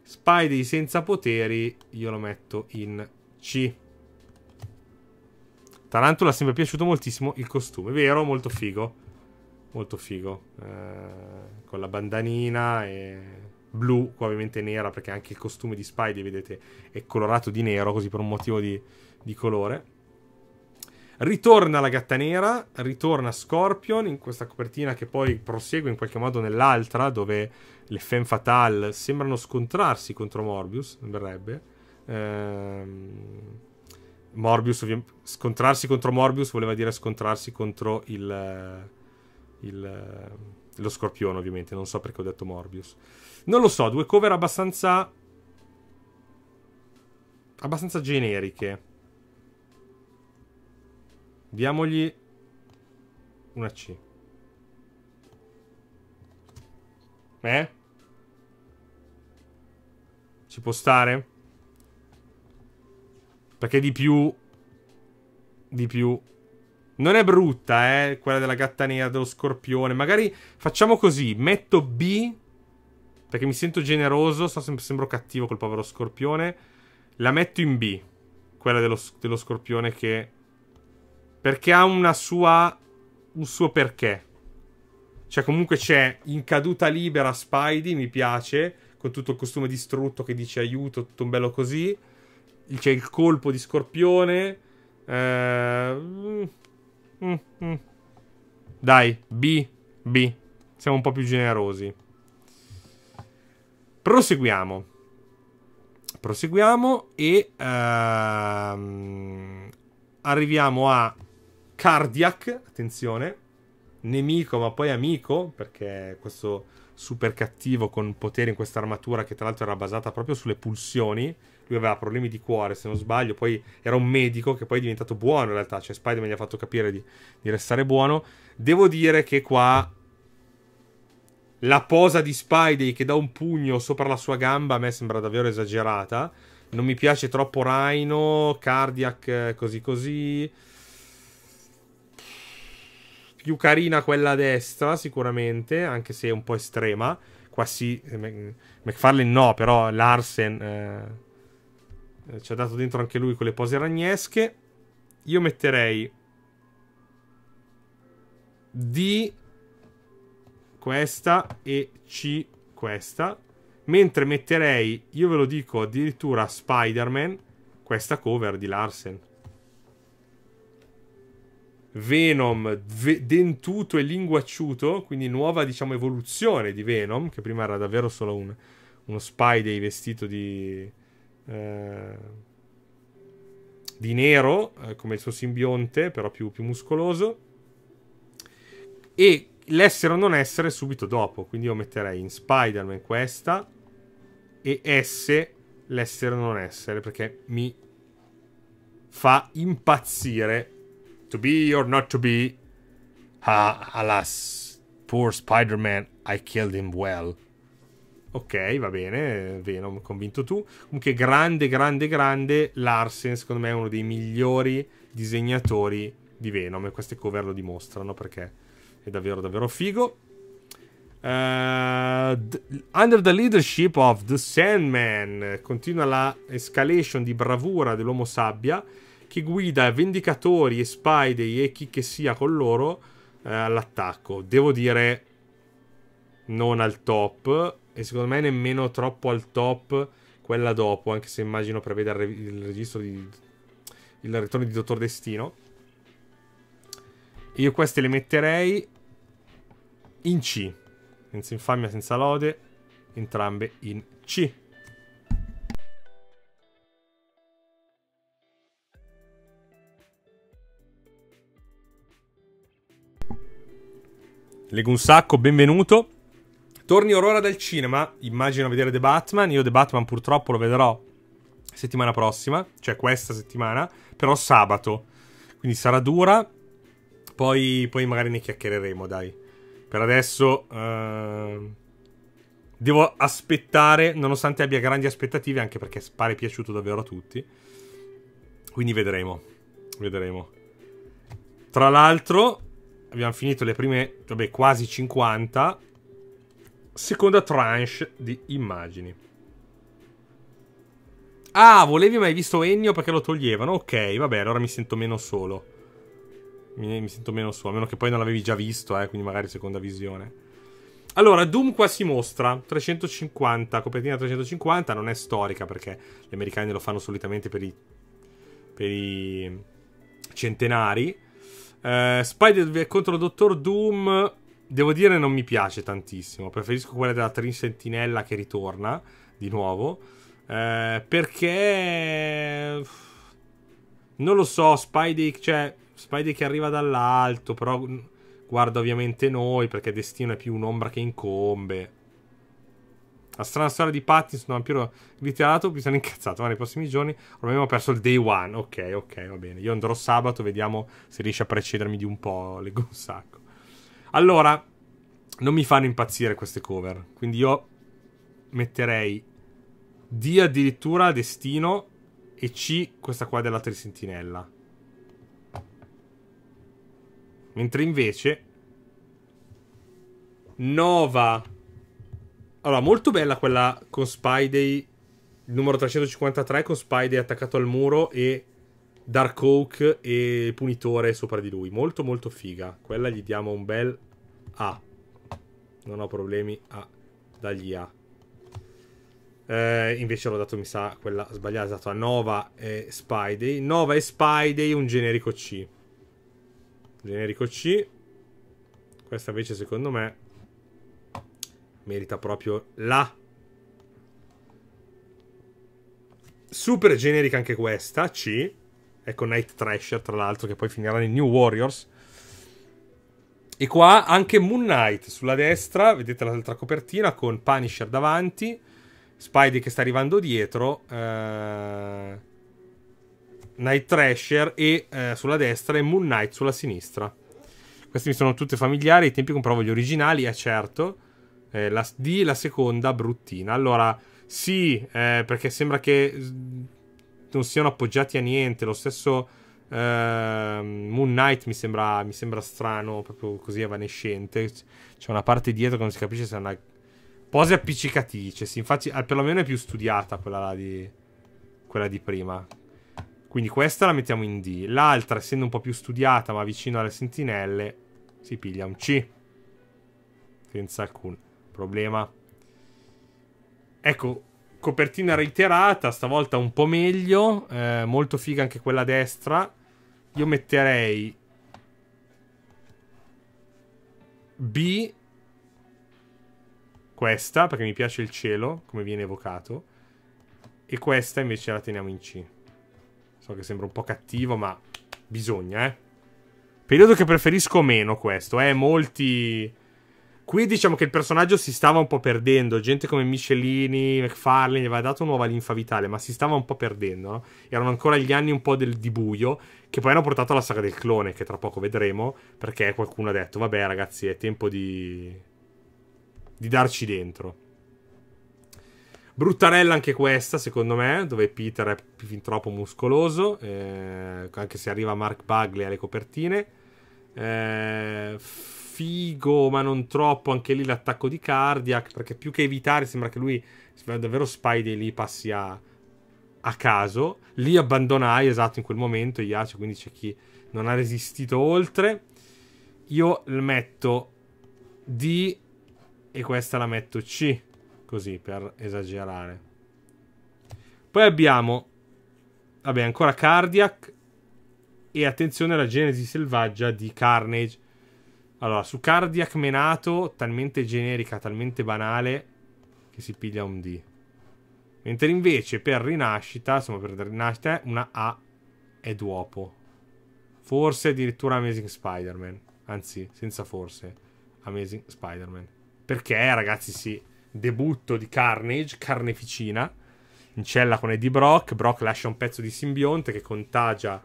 Spidey senza poteri, io lo metto in C. Tarantula sembra piaciuto moltissimo il costume, vero? Molto figo molto figo, eh, con la bandanina e blu, qua ovviamente nera perché anche il costume di Spidey, vedete, è colorato di nero, così per un motivo di, di colore. Ritorna la gatta nera, ritorna Scorpion in questa copertina che poi prosegue in qualche modo nell'altra, dove le Femme Fatale sembrano scontrarsi contro Morbius, verrebbe. Ehm... Morbius, scontrarsi contro Morbius voleva dire scontrarsi contro il il, eh, lo scorpione ovviamente, non so perché ho detto Morbius. Non lo so, due cover abbastanza... abbastanza generiche. Diamogli una C. Eh? Ci può stare? Perché di più... Di più non è brutta, eh, quella della gatta nera, dello scorpione. Magari facciamo così, metto B, perché mi sento generoso, so, sem sembro cattivo col povero scorpione. La metto in B, quella dello, dello scorpione che... Perché ha una sua... un suo perché. Cioè comunque c'è in caduta libera Spidey, mi piace, con tutto il costume distrutto che dice aiuto, tutto un bello così. C'è il colpo di scorpione. Ehm Mm, mm. Dai, B, B. Siamo un po' più generosi. Proseguiamo. Proseguiamo e uh, arriviamo a Cardiac, attenzione, nemico ma poi amico, perché questo super cattivo con potere in questa armatura che tra l'altro era basata proprio sulle pulsioni, lui aveva problemi di cuore, se non sbaglio, poi era un medico che poi è diventato buono in realtà, cioè Spider-Man gli ha fatto capire di, di restare buono. Devo dire che qua la posa di Spidey che dà un pugno sopra la sua gamba a me sembra davvero esagerata. Non mi piace troppo Rhino, Cardiac, eh, così così. Più carina quella a destra, sicuramente, anche se è un po' estrema. Qua sì, eh, McFarlane no, però Larsen... Eh eh, ci ha dato dentro anche lui quelle pose ragnesche. Io metterei D questa e C questa. Mentre metterei, io ve lo dico, addirittura Spider-Man, questa cover di Larsen. Venom ve dentuto e linguacciuto, quindi nuova diciamo evoluzione di Venom, che prima era davvero solo un, uno Spidey vestito di, eh, di nero, eh, come il suo simbionte, però più, più muscoloso, e l'essere o non essere subito dopo. Quindi io metterei in Spider-Man questa e S l'essere o non essere, perché mi fa impazzire. To be or not to be. Ah, alas, poor Spider-Man, I killed him well. Ok, va bene, Venom, convinto tu. Comunque, grande, grande, grande. Larsen, secondo me, è uno dei migliori disegnatori di Venom. E queste cover lo dimostrano perché è davvero, davvero figo. Uh, under the leadership of the Sandman, continua la escalation di bravura dell'uomo sabbia che guida Vendicatori e Spidey e chi che sia con loro uh, all'attacco. Devo dire, non al top e secondo me nemmeno troppo al top quella dopo, anche se immagino preveda il, re il registro di il ritorno di Dottor Destino. Io queste le metterei in C. Senza infamia, senza lode, entrambe in C. Leggo un sacco, benvenuto. Torni Aurora dal cinema, immagino vedere The Batman, io The Batman purtroppo lo vedrò settimana prossima, cioè questa settimana, però sabato, quindi sarà dura, poi, poi magari ne chiacchiereremo, dai. Per adesso eh, devo aspettare, nonostante abbia grandi aspettative, anche perché pare piaciuto davvero a tutti, quindi vedremo, vedremo. Tra l'altro abbiamo finito le prime, vabbè, quasi 50 seconda tranche di immagini. Ah, volevi mai visto Ennio perché lo toglievano? Ok, vabbè, allora mi sento meno solo. Mi, mi sento meno solo, a meno che poi non l'avevi già visto, eh, quindi magari seconda visione. Allora, Doom qua si mostra, 350, copertina 350, non è storica perché gli americani lo fanno solitamente per i, per i centenari. Eh, Spider contro il Dottor Doom devo dire non mi piace tantissimo. Preferisco quella della Trin Sentinella che ritorna di nuovo. Eh, perché non lo so, Spidey, cioè, Spidey che arriva dall'alto, però mm, guarda ovviamente noi perché Destino è più un'ombra che incombe. La strana storia di Pattinson, vampiro ritirato, mi sono incazzato, ma nei prossimi giorni ormai abbiamo perso il day one. Ok, ok, va bene. Io andrò sabato, vediamo se riesce a precedermi di un po', leggo un sacco. Allora, non mi fanno impazzire queste cover, quindi io metterei D addirittura Destino e C questa qua della Trisentinella. Mentre invece Nova Allora, molto bella quella con Spidey il numero 353 con Spidey attaccato al muro e Dark Oak e Punitore sopra di lui. Molto molto figa. Quella gli diamo un bel A. Non ho problemi a dargli A. Eh, invece l'ho dato, mi sa, quella sbagliata. L'ho dato a Nova e Spidey. Nova e Spidey, un generico C. Generico C. Questa invece, secondo me, merita proprio la super generica anche questa, C. Ecco Night Thrasher, tra l'altro, che poi finirà nei New Warriors. E qua anche Moon Knight sulla destra, vedete l'altra copertina con Punisher davanti, Spidey che sta arrivando dietro, eh, Night Thrasher e eh, sulla destra e Moon Knight sulla sinistra. Queste mi sono tutte familiari, ai tempi compravo gli originali, è certo. eh, certo. la D, la seconda bruttina. Allora, sì, eh, perché sembra che non siano appoggiati a niente. Lo stesso uh, Moon Knight mi sembra, mi sembra, strano, proprio così evanescente. C'è una parte dietro che non si capisce se è una pose appiccicatrice. Sì, infatti, perlomeno è più studiata quella di, quella di prima. Quindi questa la mettiamo in D. L'altra, essendo un po' più studiata, ma vicino alle sentinelle, si piglia un C. Senza alcun problema. Ecco, Copertina reiterata, stavolta un po' meglio. Eh, molto figa anche quella destra. Io metterei B questa perché mi piace il cielo come viene evocato e questa invece la teniamo in C so che sembra un po' cattivo ma bisogna eh periodo che preferisco meno questo eh molti Qui diciamo che il personaggio si stava un po' perdendo, gente come Michelini, McFarlane gli aveva dato nuova linfa vitale, ma si stava un po' perdendo, no? erano ancora gli anni un po' del di buio, che poi hanno portato alla saga del clone, che tra poco vedremo, perché qualcuno ha detto, vabbè ragazzi è tempo di... di darci dentro. Bruttarella anche questa, secondo me, dove Peter è fin troppo muscoloso, eh, anche se arriva Mark Bagley alle copertine. Eh, figo, ma non troppo. Anche lì l'attacco di Cardiac. Perché più che evitare, sembra che lui davvero Spidey lì passi a, a caso. Lì abbandonai, esatto, in quel momento Iace, quindi c'è chi non ha resistito oltre. Io metto D e questa la metto C, così per esagerare. Poi abbiamo, vabbè, ancora Cardiac e attenzione alla genesi selvaggia di Carnage allora, su Cardiac menato, talmente generica, talmente banale, che si piglia un D. Mentre invece per rinascita, insomma per rinascita, una A è duopo. Forse addirittura Amazing Spider-Man. Anzi, senza forse. Amazing Spider-Man. Perché, ragazzi, sì. Debutto di Carnage, carneficina. In cella con Eddie Brock. Brock lascia un pezzo di simbionte che contagia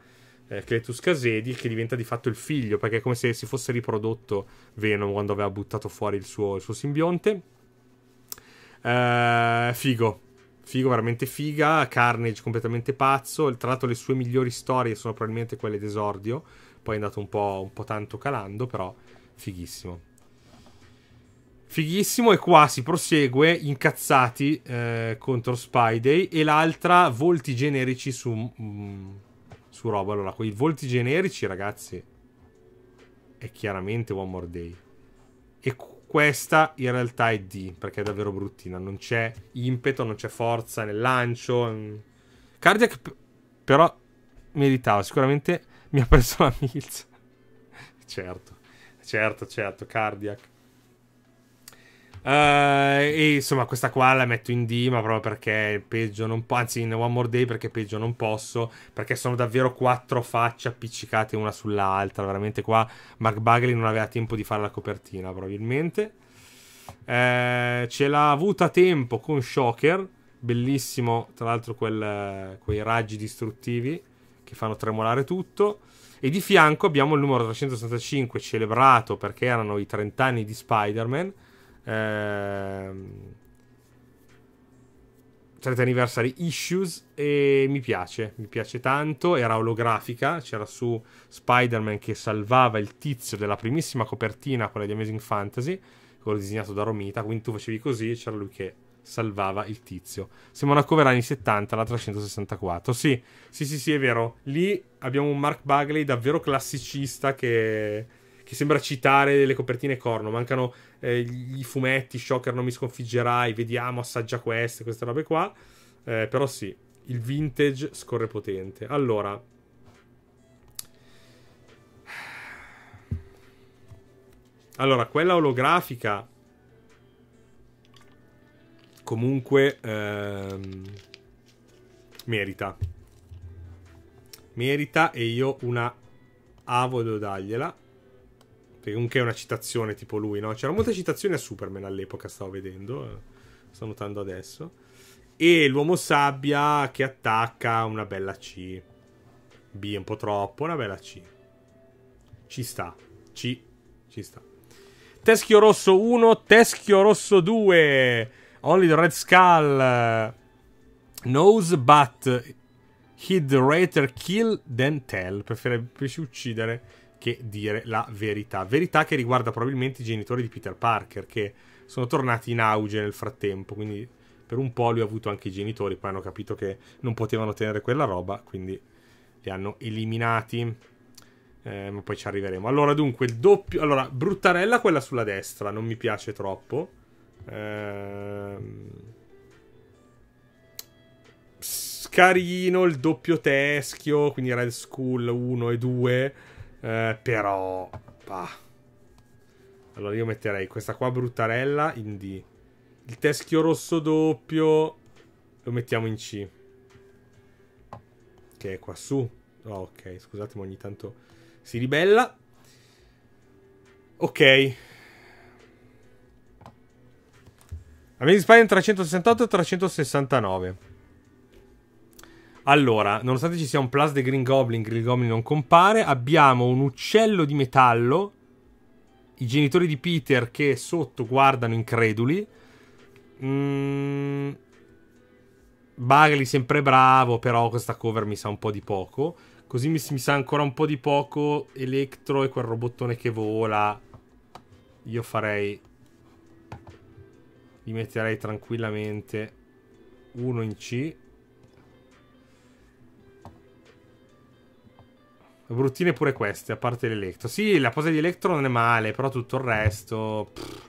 eh, Cletus Casedi, che diventa di fatto il figlio, perché è come se si fosse riprodotto Venom quando aveva buttato fuori il suo, il suo simbionte. Eh, figo, figo, veramente figa. Carnage completamente pazzo. Tra l'altro, le sue migliori storie sono probabilmente quelle d'esordio. Poi è andato un po', un po', tanto calando, però fighissimo. Fighissimo, e qua si prosegue incazzati eh, contro Spidey e l'altra volti generici su mh, mm, su roba. Allora, quei volti generici, ragazzi, è chiaramente One More Day. E questa in realtà è D, perché è davvero bruttina. Non c'è impeto, non c'è forza nel lancio. Cardiac, però, meritava. Sicuramente mi ha preso la Mills. certo, certo, certo, Cardiac. Uh, e insomma, questa qua la metto in D, ma proprio perché peggio non posso. Anzi, in One More Day perché peggio non posso. Perché sono davvero quattro facce appiccicate una sull'altra. Veramente qua Mark Bagley non aveva tempo di fare la copertina, probabilmente. Uh, ce l'ha avuta a tempo con Shocker. Bellissimo, tra l'altro, quel, quei raggi distruttivi che fanno tremolare tutto. E di fianco abbiamo il numero 365, celebrato perché erano i 30 anni di Spider-Man 30 ehm, Anniversary Issues e mi piace, mi piace tanto, era olografica, c'era su Spider-Man che salvava il tizio della primissima copertina, quella di Amazing Fantasy, quello disegnato da Romita, quindi tu facevi così e c'era lui che salvava il tizio. Siamo una cover anni 70, la 364. Sì, sì, sì, sì, è vero. Lì abbiamo un Mark Bagley davvero classicista che, che sembra citare le copertine corno, mancano eh, i fumetti, Shocker non mi sconfiggerai, vediamo, assaggia queste, queste robe qua. Eh, però sì, il vintage scorre potente. Allora... Allora, quella olografica... Comunque... Ehm, merita. Merita e io una A voglio dargliela che comunque è una citazione tipo lui, no? C'erano molte citazioni a Superman all'epoca, stavo vedendo, eh, sto notando adesso. E l'uomo sabbia che attacca una bella C. B un po' troppo, una bella C. Ci sta. C. Ci sta. Teschio rosso 1, Teschio rosso 2. Only the Red Skull. Knows but he'd rather kill than tell. Preferisce uccidere che dire la verità. Verità che riguarda probabilmente i genitori di Peter Parker, che sono tornati in auge nel frattempo, quindi per un po' lui ha avuto anche i genitori, poi hanno capito che non potevano tenere quella roba, quindi li hanno eliminati. Eh, ma poi ci arriveremo. Allora, dunque, il doppio... Allora, bruttarella quella sulla destra, non mi piace troppo. Ehm... Scarino il doppio teschio, quindi Red Skull 1 e 2 eh, però... Bah. Allora io metterei questa qua bruttarella in D. Il teschio rosso doppio lo mettiamo in C. Che è qua su. Oh, ok, scusatemi, ogni tanto si ribella. Ok. Amazing Spider 368 e 369. Allora, nonostante ci sia un plus The Green Goblin, Green Goblin non compare, abbiamo un uccello di metallo, i genitori di Peter che sotto guardano increduli. Mm, Bagley sempre bravo, però questa cover mi sa un po' di poco. Così mi, mi, sa ancora un po' di poco Electro e quel robottone che vola. Io farei... Li metterei tranquillamente uno in C Bruttine pure queste, a parte l'Electro. Sì, la posa di Electro non è male, però tutto il resto... Pff.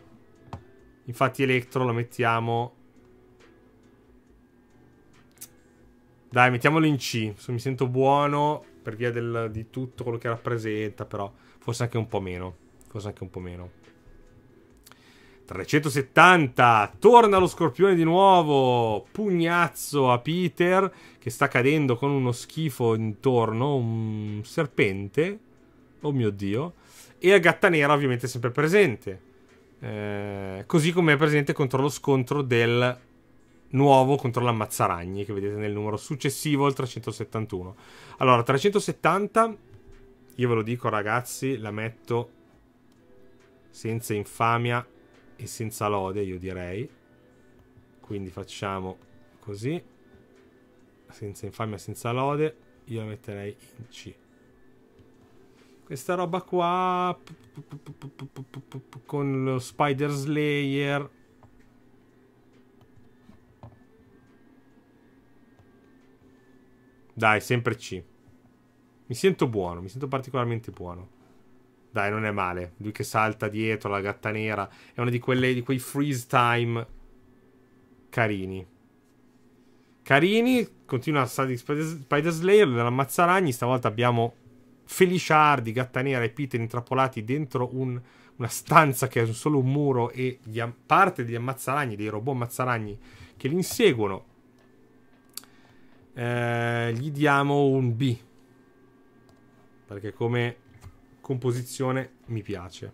Infatti Electro lo mettiamo... Dai, mettiamolo in C. Mi sento buono per via del, di tutto quello che rappresenta, però forse anche un po' meno. Forse anche un po' meno. 370, torna lo scorpione di nuovo, pugnazzo a Peter che sta cadendo con uno schifo intorno, un serpente, oh mio dio, e a gatta nera ovviamente sempre presente, eh, così come è presente contro lo scontro del nuovo contro l'ammazzaragni che vedete nel numero successivo, al 371. Allora, 370, io ve lo dico ragazzi, la metto senza infamia e senza lode io direi quindi facciamo così senza infamia senza lode io la metterei in C questa roba qua con lo spider slayer dai sempre C mi sento buono mi sento particolarmente buono dai, non è male. Lui che salta dietro, la gatta nera. È uno di, quelle, di quei freeze time carini. Carini, continua a stare Spider Slayer, l'ammazzaragni. Stavolta abbiamo Feliciardi, gatta nera e Peter intrappolati dentro un, una stanza che è solo un muro e gli, parte degli ammazzaragni, dei robot ammazzaragni che li inseguono. Eh, gli diamo un B. Perché come composizione mi piace.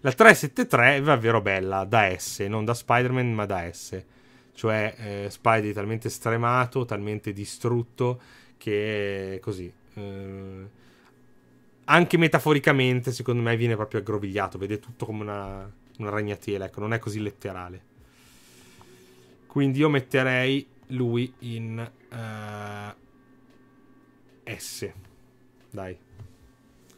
La 373 è davvero bella, da S, non da Spider-Man ma da S. Cioè eh, è talmente stremato, talmente distrutto, che così... Eh, anche metaforicamente, secondo me, viene proprio aggrovigliato, vede tutto come una, una ragnatela, ecco, non è così letterale. Quindi io metterei lui in uh, S. Dai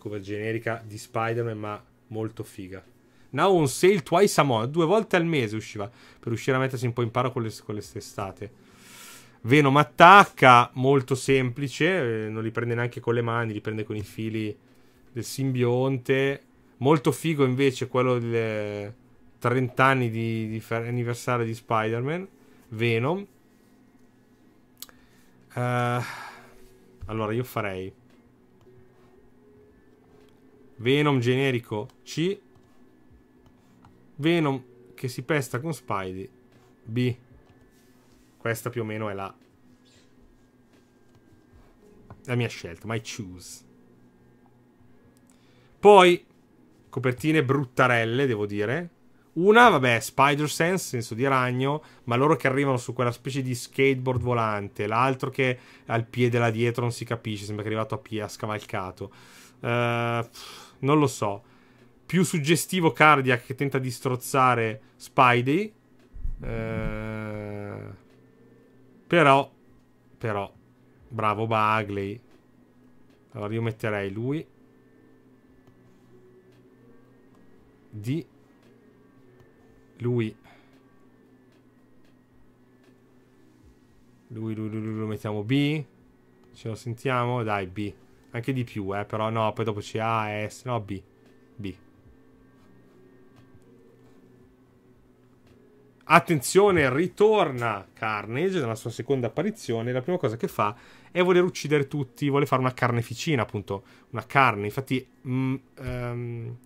cover generica di Spider-Man, ma molto figa. Now on sale twice a month, due volte al mese usciva, per riuscire a mettersi un po' in paro con, le, con l'estate. Venom attacca, molto semplice, eh, non li prende neanche con le mani, li prende con i fili del simbionte. Molto figo invece quello del 30 eh, anni di, di anniversario di Spider-Man, Venom. Uh, allora io farei Venom generico C. Venom che si pesta con Spidey B. Questa più o meno è la, la mia scelta, my choose. Poi, copertine bruttarelle, devo dire. Una, vabbè, Spider-Sense, senso di ragno, ma loro che arrivano su quella specie di skateboard volante, l'altro che al piede là dietro non si capisce, sembra che è arrivato a, pie, a scavalcato. Uh, non lo so. Più suggestivo Cardia che tenta di strozzare Spidey. Eh, però, però, bravo Bagley. Allora io metterei lui. Di lui. Lui, lui, lui, lui lo mettiamo B. Ce lo sentiamo? Dai, B. Anche di più, eh. Però no, poi dopo c'è A, S. No, B. B. Attenzione, ritorna Carnage nella sua seconda apparizione. La prima cosa che fa è voler uccidere tutti, vuole fare una carneficina, appunto, una carne. Infatti, mh, um, ehm,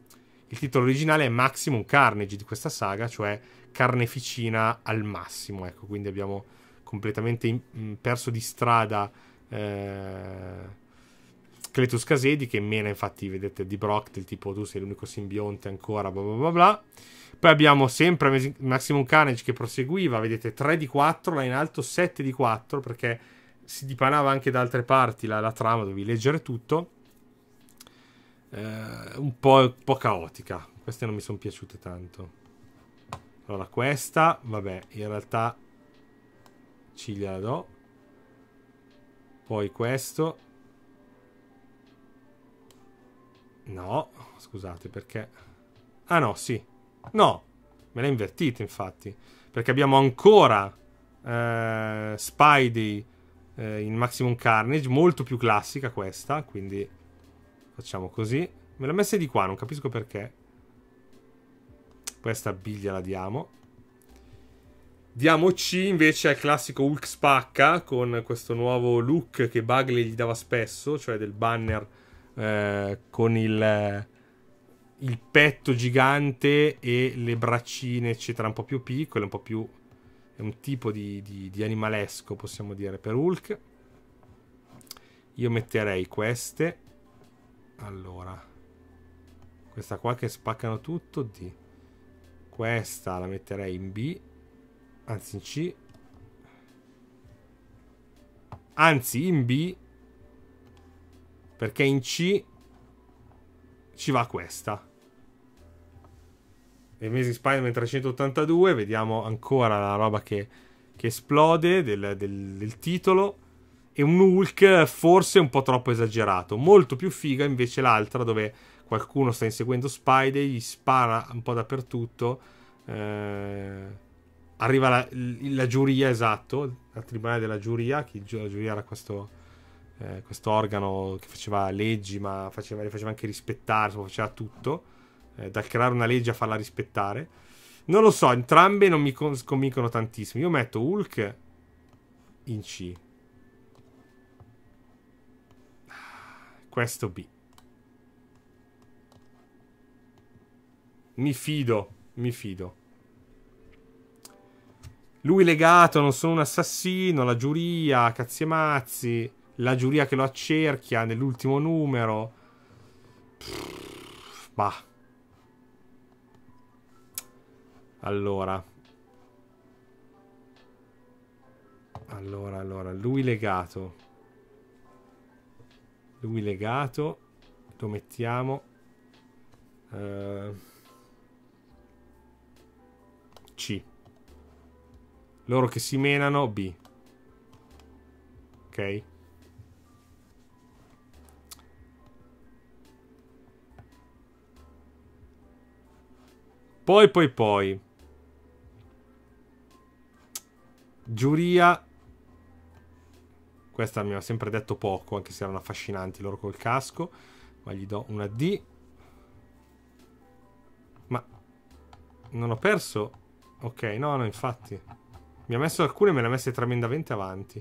il titolo originale è Maximum Carnage di questa saga, cioè carneficina al massimo. Ecco, quindi abbiamo completamente in, mm, mh, perso di strada. Eh, Cletus Casedi che mena infatti vedete di Brock del tipo tu sei l'unico simbionte ancora bla bla bla bla poi abbiamo sempre Maximum Carnage che proseguiva vedete 3 di 4 là in alto 7 di 4 perché si dipanava anche da altre parti la, la trama dovevi leggere tutto eh, un, po', un po' caotica queste non mi sono piaciute tanto allora questa vabbè in realtà ci gliela do poi questo No, scusate, perché... Ah no, sì. No, me l'ha invertita infatti. Perché abbiamo ancora eh, Spidey eh, in Maximum Carnage, molto più classica questa, quindi facciamo così. Me l'ha messa di qua, non capisco perché. Questa biglia la diamo. Diamoci invece al classico Hulk spacca con questo nuovo look che Bugley gli dava spesso, cioè del banner eh, con il, il, petto gigante e le braccine, eccetera, un po' più piccole, un po' più... è un tipo di, di, di animalesco, possiamo dire, per Hulk. Io metterei queste. Allora, questa qua che spaccano tutto, D. Questa la metterei in B, anzi in C. Anzi, in B perché in C ci va questa. The Amazing Spider-Man 382, vediamo ancora la roba che, che esplode del, del, del titolo. E un Hulk forse un po' troppo esagerato. Molto più figa invece l'altra dove qualcuno sta inseguendo Spidey, gli spara un po' dappertutto. Eh arriva la, la, giuria, esatto, la tribunale della giuria, chi, la giuria era questo, eh, questo organo che faceva leggi, ma faceva, le faceva anche rispettare, insomma, faceva tutto, eh, dal creare una legge a farla rispettare. Non lo so, entrambe non mi convincono tantissimo. Io metto Hulk in C. Questo B. Mi fido, mi fido. Lui legato, non sono un assassino, la giuria, cazzi e mazzi la giuria che lo accerchia nell'ultimo numero. Pff, bah. Allora. Allora, allora, lui legato. Lui legato. Lo mettiamo. Eh, C. Loro che si menano, B. Ok. Poi, poi, poi. Giuria. Questa mi ha sempre detto poco, anche se erano affascinanti loro col casco. Ma gli do una D. Ma... Non ho perso? Ok, no, no, infatti. Mi ha messo alcune, me le ha messe tremendamente avanti.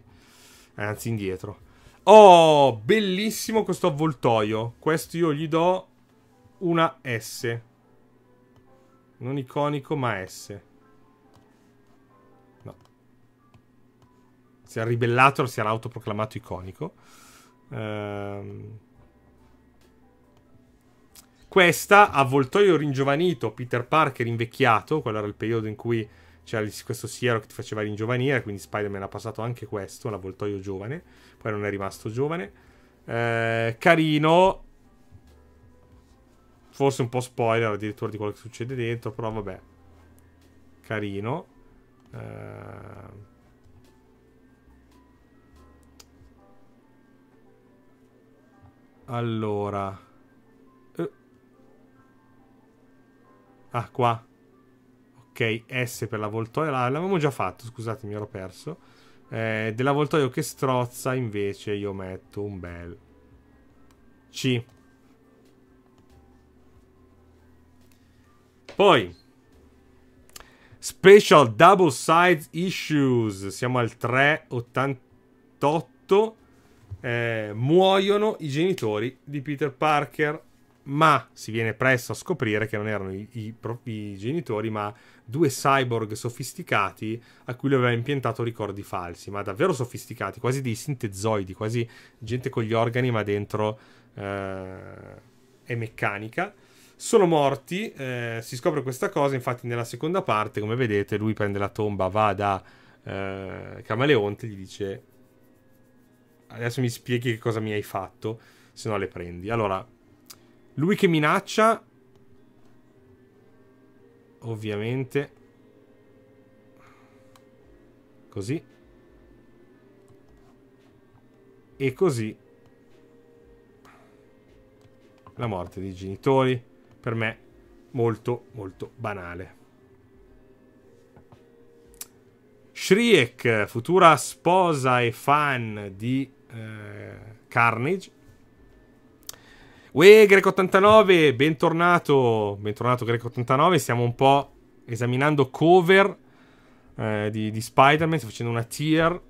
Eh, anzi, indietro. Oh, bellissimo questo avvoltoio. Questo io gli do una S. Non iconico, ma S. No. Si è ribellato si era autoproclamato iconico. Ehm... Questa, avvoltoio ringiovanito, Peter Parker invecchiato, quello era il periodo in cui c'era questo siero che ti faceva ringiovanire, quindi Spider-Man ha passato anche questo, l'avvoltoio giovane, poi non è rimasto giovane. Eh, carino, Forse un po' spoiler addirittura di quello che succede dentro, però vabbè. Carino. Uh... Allora. Uh. Ah, qua. Ok, S per la voltoia. L'avevamo già fatto, scusate, mi ero perso. Eh, della voltoio che strozza, invece, io metto un bel C. Poi, Special Double Side Issues, siamo al 388. Eh, muoiono i genitori di Peter Parker, ma si viene presto a scoprire che non erano i, i, i genitori, ma due cyborg sofisticati a cui lui aveva impiantato ricordi falsi, ma davvero sofisticati, quasi dei sintezoidi, quasi gente con gli organi, ma dentro eh, è meccanica sono morti, eh, si scopre questa cosa, infatti nella seconda parte, come vedete, lui prende la tomba, va da eh, Camaleonte e gli dice adesso mi spieghi che cosa mi hai fatto, se no le prendi. Allora, lui che minaccia, ovviamente, così, e così, la morte dei genitori per me molto molto banale. Shriek, futura sposa e fan di eh, Carnage. Uè, Greco89, bentornato, bentornato Greco89, stiamo un po' esaminando cover eh, di, di Spider-Man, stiamo facendo una tier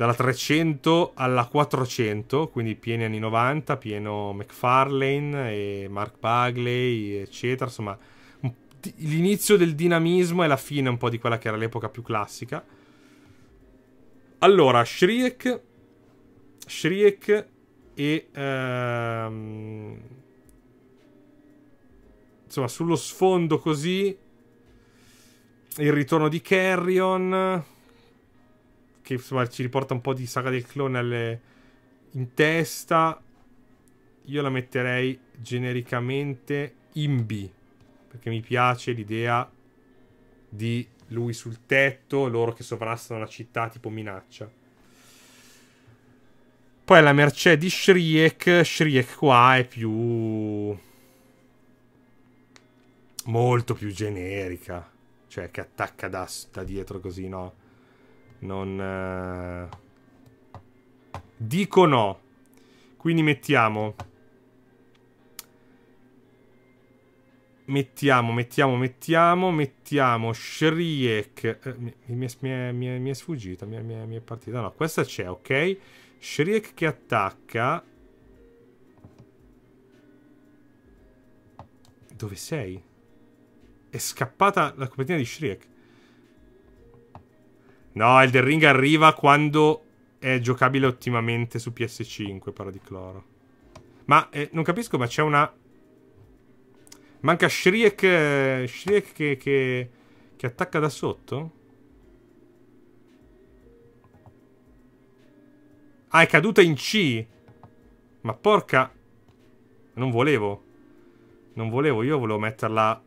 dalla 300 alla 400, quindi pieni anni 90, pieno McFarlane e Mark Bagley, eccetera, insomma l'inizio del dinamismo e la fine un po' di quella che era l'epoca più classica. Allora, Shriek, Shriek e... Ehm, insomma, sullo sfondo così, il ritorno di Carrion, che insomma ci riporta un po' di saga del clone alle... in testa. Io la metterei genericamente in B perché mi piace l'idea di lui sul tetto, loro che sovrastano la città tipo minaccia. Poi la mercè di Shriek, Shriek qua è più... molto più generica, cioè che attacca da, da dietro così, no? Non... Eh, dico no. Quindi mettiamo... Mettiamo, mettiamo, mettiamo, mettiamo Shriek. Eh, mi, mi, è, mi, mi, è, sfuggita, mi è, mi è partita. No, questa c'è, ok? Shriek che attacca. Dove sei? È scappata la copertina di Shriek. No, Elden Ring arriva quando è giocabile ottimamente su PS5, parla di Cloro. Ma eh, non capisco, ma c'è una... Manca Shriek... Eh, Shriek che, che, che attacca da sotto? Ah, è caduta in C. Ma porca... Non volevo. Non volevo, io volevo metterla...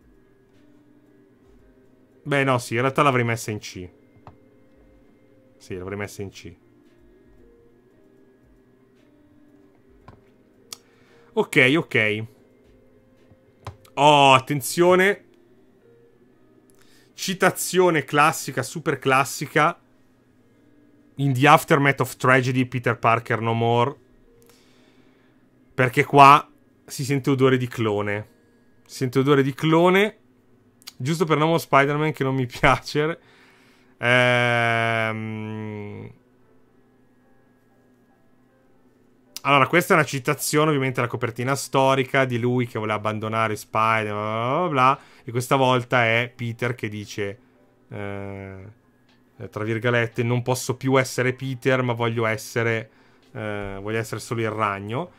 Beh, no, sì, in realtà l'avrei messa in C. Sì, l'avrei messa in C. Ok, ok. Oh, attenzione. Citazione classica, super classica. In The Aftermath of Tragedy, Peter Parker No More. Perché qua si sente odore di clone. Si sente odore di clone. Giusto per No More Spider-Man che non mi piace. Ehm... Allora, questa è una citazione, ovviamente, la copertina storica di lui che vuole abbandonare Spider, bla bla bla, e questa volta è Peter che dice, eh, tra virgolette, non posso più essere Peter, ma voglio essere, eh, voglio essere solo il ragno.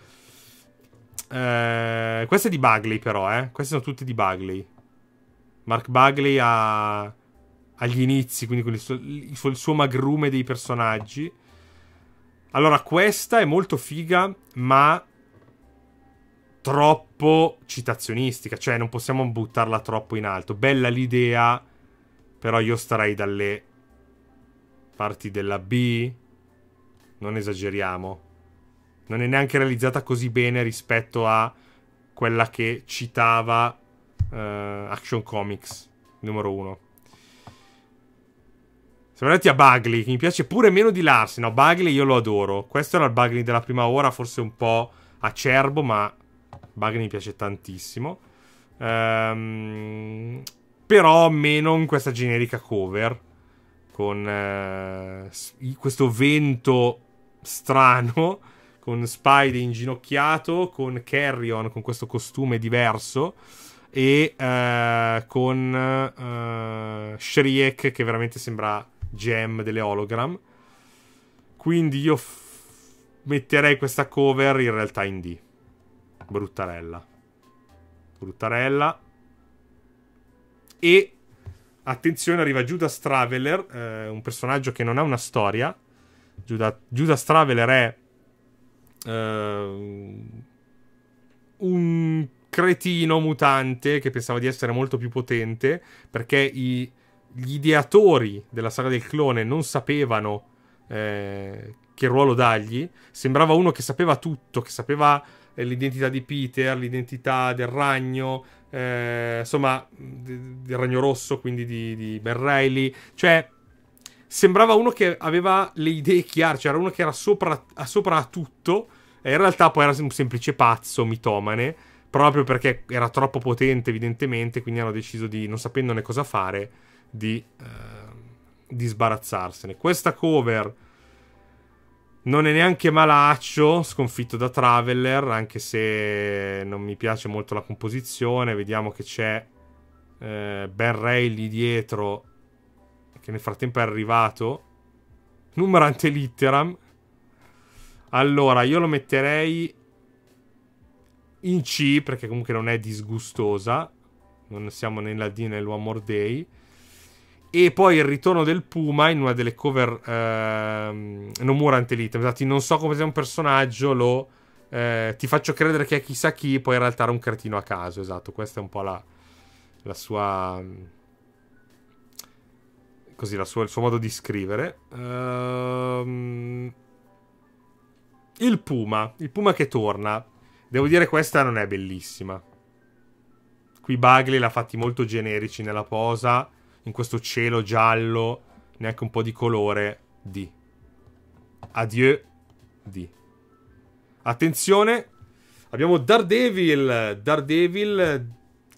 Eh, questo è di Bagley, però, eh. Questi sono tutte di Bagley. Mark Bagley ha agli inizi, quindi con il suo, il, suo, il suo, magrume dei personaggi. Allora, questa è molto figa, ma troppo citazionistica, cioè non possiamo buttarla troppo in alto. Bella l'idea, però io starei dalle parti della B. Non esageriamo. Non è neanche realizzata così bene rispetto a quella che citava uh, Action Comics numero 1. Siamo andati a Bugly, che mi piace pure meno di Larsen. No, Bugly io lo adoro. Questo era il Bugly della prima ora, forse un po' acerbo, ma Bugly mi piace tantissimo. Ehm, però meno in questa generica cover. Con eh, questo vento strano, con Spidey inginocchiato, con Carrion con questo costume diverso e eh, con eh, Shriek che veramente sembra gem, delle hologram. Quindi io metterei questa cover in realtà in D. Bruttarella. Bruttarella. E attenzione, arriva Judas Traveler, eh, un personaggio che non ha una storia. Giuda, Judas Traveler è eh, un cretino mutante che pensava di essere molto più potente perché i gli ideatori della saga del clone non sapevano eh, che ruolo dargli. Sembrava uno che sapeva tutto, che sapeva eh, l'identità di Peter, l'identità del ragno, eh, insomma, del ragno rosso, quindi di, di Ben Reilly. Cioè, sembrava uno che aveva le idee chiare, cioè era uno che era sopra sopra a tutto. E in realtà poi era un semplice pazzo, mitomane, proprio perché era troppo potente evidentemente, quindi hanno deciso di, non sapendone cosa fare, di, eh, di sbarazzarsene. Questa cover non è neanche malaccio, sconfitto da Traveller, anche se non mi piace molto la composizione. Vediamo che c'è eh, Ben Ray lì dietro, che nel frattempo è arrivato. Numerante litteram. Allora, io lo metterei in C, perché comunque non è disgustosa. Non siamo nella D nell'One More Day e poi il ritorno del Puma in una delle cover ehm, Nomura Antelita. Infatti, non so come sia un personaggio, lo eh, ti faccio credere che è chissà chi, poi in realtà era un cretino a caso. Esatto, questa è un po' la, la sua. Mm, così, la sua, il suo modo di scrivere. Ehm, il Puma, il Puma che torna. Devo dire, questa non è bellissima. Qui Bagley l'ha fatti molto generici nella posa in questo cielo giallo, neanche un po' di colore, di. Adieu, di. Attenzione, abbiamo Daredevil, Daredevil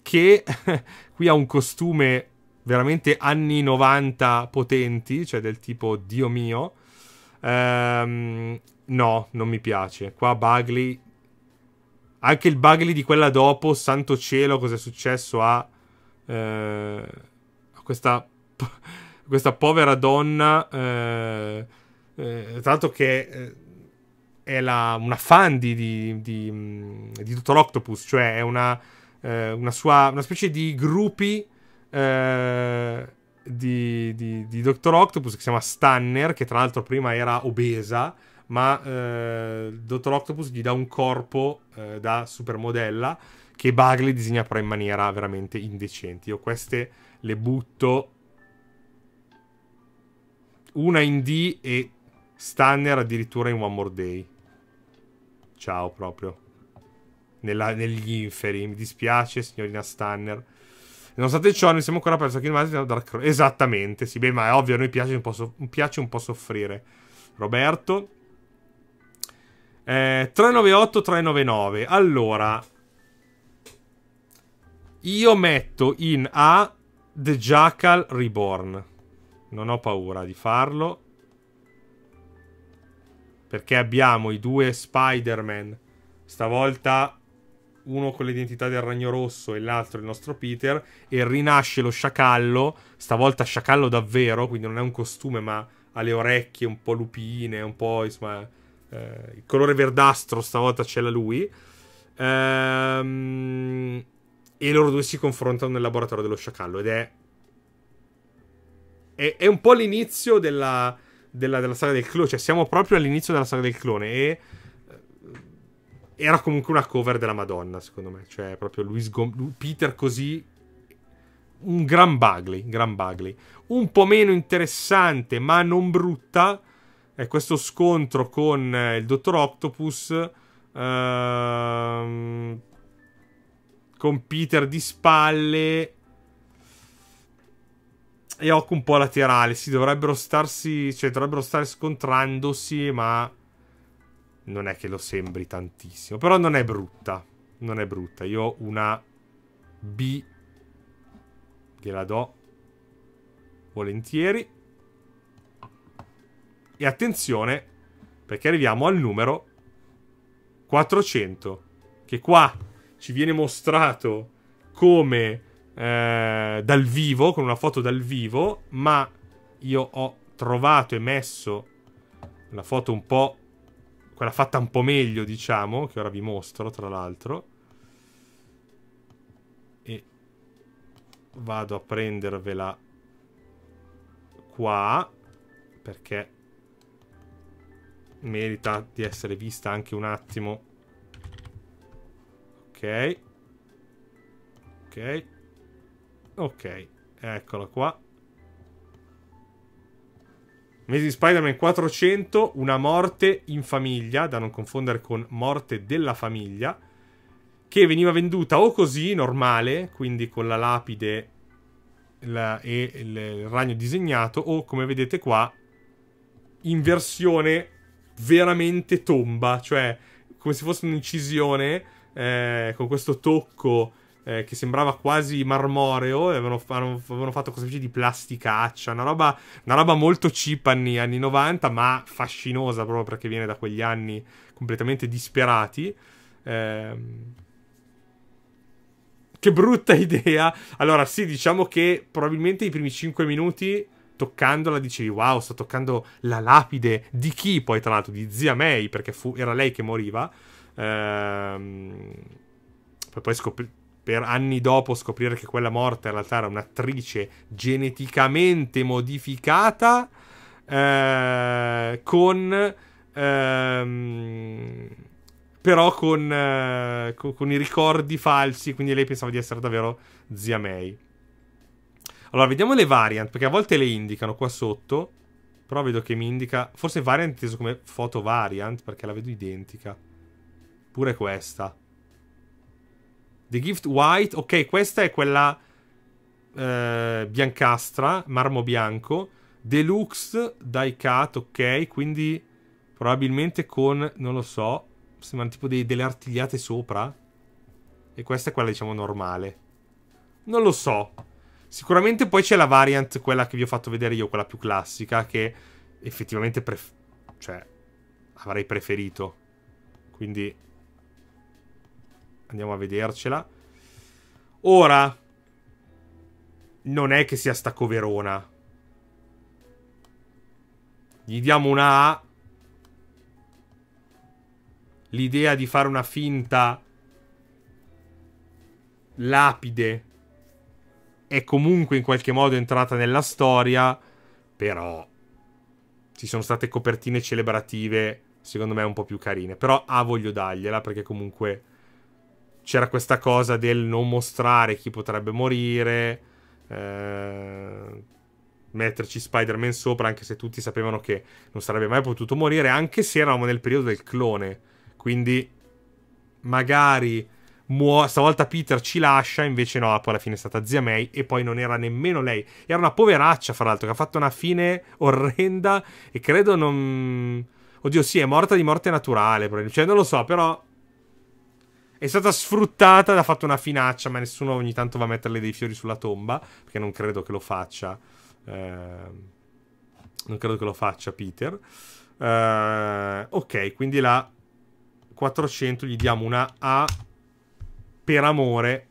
che qui ha un costume veramente anni 90 potenti, cioè del tipo Dio mio. Ehm, no, non mi piace. Qua Bugly, anche il Bugly di quella dopo, santo cielo, cos'è successo a... Eh, questa, questa povera donna, eh, eh, tanto che eh, è la, una fan di, di, di, di, tutto l'Octopus, cioè è una, eh, una, sua, una specie di gruppi eh, di, di, di Dr. Octopus che si chiama Stanner, che tra l'altro prima era obesa, ma eh, Dr. Octopus gli dà un corpo eh, da supermodella che Bagley disegna però in maniera veramente indecente. Io queste le butto una in D e Stanner addirittura in One More Day. Ciao proprio. Nella, negli inferi. Mi dispiace, signorina Stanner. Nonostante ciò, noi siamo ancora perso che il Dark Cross. Esattamente, sì, beh, ma è ovvio, a noi piace un po', so piace un po soffrire. Roberto. Eh, 398, 399. Allora, io metto in A The Jackal Reborn. Non ho paura di farlo. Perché abbiamo i due Spider-Man. Stavolta uno con l'identità del ragno rosso e l'altro il nostro Peter. E rinasce lo sciacallo. Stavolta sciacallo davvero, quindi non è un costume, ma ha le orecchie un po' lupine, un po' insomma. Eh, il colore verdastro stavolta ce l'ha lui. Ehm e loro due si confrontano nel laboratorio dello sciacallo. Ed è. È, è un po' l'inizio della, della, della, saga del clone. Cioè, siamo proprio all'inizio della saga del clone. E. Eh, era comunque una cover della Madonna, secondo me. Cioè, proprio lui sgom- Peter così. Un gran Bagley, gran Bagley. Un po' meno interessante, ma non brutta. È questo scontro con eh, il Dottor Octopus. Ehm con Peter di spalle e Ock un po' laterale. Sì, dovrebbero starsi, cioè dovrebbero stare scontrandosi, ma non è che lo sembri tantissimo. Però non è brutta, non è brutta. Io ho una B gliela do volentieri. E attenzione, perché arriviamo al numero 400, che qua ci viene mostrato come eh, dal vivo, con una foto dal vivo, ma io ho trovato e messo la foto un po'... quella fatta un po' meglio, diciamo, che ora vi mostro, tra l'altro. E vado a prendervela qua, perché merita di essere vista anche un attimo Ok. Ok. Ok. Eccolo qua. Amazing Spider-Man 400, una morte in famiglia, da non confondere con morte della famiglia, che veniva venduta o così, normale, quindi con la lapide la, e il, il ragno disegnato, o come vedete qua, in versione veramente tomba, cioè come se fosse un'incisione eh, con questo tocco eh, che sembrava quasi marmoreo e avevano, avevano fatto questa specie di plasticaccia, una roba, una roba molto cheap anni, anni 90 ma fascinosa proprio perché viene da quegli anni completamente disperati. Eh, che brutta idea. Allora, sì, diciamo che probabilmente i primi 5 minuti toccandola dicevi wow, sto toccando la lapide di chi? Poi tra l'altro di zia May, perché fu, era lei che moriva. Ehm, poi scopri- per anni dopo scoprire che quella morta in realtà era un'attrice geneticamente modificata eh, con... Ehm, però con, eh, con, con, i ricordi falsi, quindi lei pensava di essere davvero zia May. Allora, vediamo le variant, perché a volte le indicano qua sotto, però vedo che mi indica, forse variant inteso come foto variant, perché la vedo identica. Pure questa. The Gift White. Ok, questa è quella eh, biancastra, marmo bianco. Deluxe die cut, ok, quindi probabilmente con, non lo so, sembrano tipo dei, delle artigliate sopra. E questa è quella, diciamo, normale. Non lo so. Sicuramente poi c'è la variant, quella che vi ho fatto vedere io, quella più classica, che effettivamente cioè, avrei preferito. Quindi Andiamo a vedercela. Ora, non è che sia sta coverona. Gli diamo una A. L'idea di fare una finta lapide è comunque in qualche modo entrata nella storia, però ci sono state copertine celebrative, secondo me un po' più carine. Però A voglio dargliela perché comunque c'era questa cosa del non mostrare chi potrebbe morire, eh, metterci Spider-Man sopra, anche se tutti sapevano che non sarebbe mai potuto morire, anche se eravamo nel periodo del clone. Quindi magari muo- stavolta Peter ci lascia, invece no, poi alla fine è stata zia May e poi non era nemmeno lei. Era una poveraccia, fra l'altro, che ha fatto una fine orrenda e credo non... Oddio, sì, è morta di morte naturale, cioè non lo so, però è stata sfruttata ed ha fatto una finaccia, ma nessuno ogni tanto va a metterle dei fiori sulla tomba, perché non credo che lo faccia. Eh, non credo che lo faccia Peter. Eh, ok, quindi la 400 gli diamo una A per amore.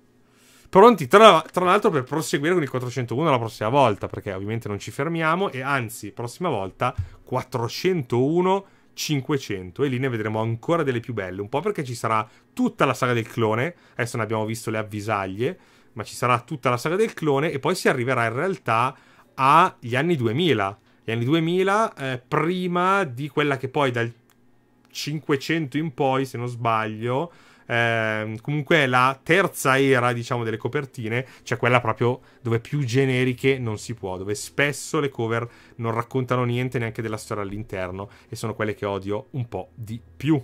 Pronti, tra, tra l'altro, per proseguire con il 401 la prossima volta, perché ovviamente non ci fermiamo, e anzi, prossima volta 401 500 e lì ne vedremo ancora delle più belle, un po' perché ci sarà tutta la saga del clone, adesso ne abbiamo visto le avvisaglie, ma ci sarà tutta la saga del clone e poi si arriverà in realtà agli anni 2000, gli anni 2000 eh, prima di quella che poi dal 500 in poi, se non sbaglio, eh, comunque la terza era, diciamo, delle copertine, cioè quella proprio dove più generiche non si può, dove spesso le cover non raccontano niente neanche della storia all'interno e sono quelle che odio un po' di più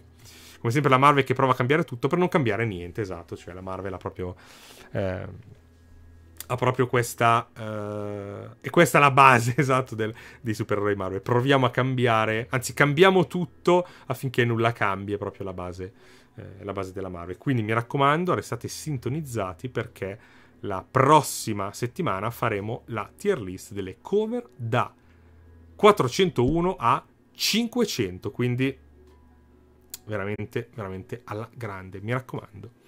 come sempre la Marvel che prova a cambiare tutto per non cambiare niente, esatto, cioè la Marvel ha proprio, eh, ha proprio questa, eh, e questa è la base, esatto, del, dei supereroi Marvel, proviamo a cambiare, anzi cambiamo tutto affinché nulla cambi, è proprio la base eh, la base della Marvel. Quindi mi raccomando, restate sintonizzati perché la prossima settimana faremo la tier list delle cover da 401 a 500, quindi veramente, veramente alla grande, mi raccomando.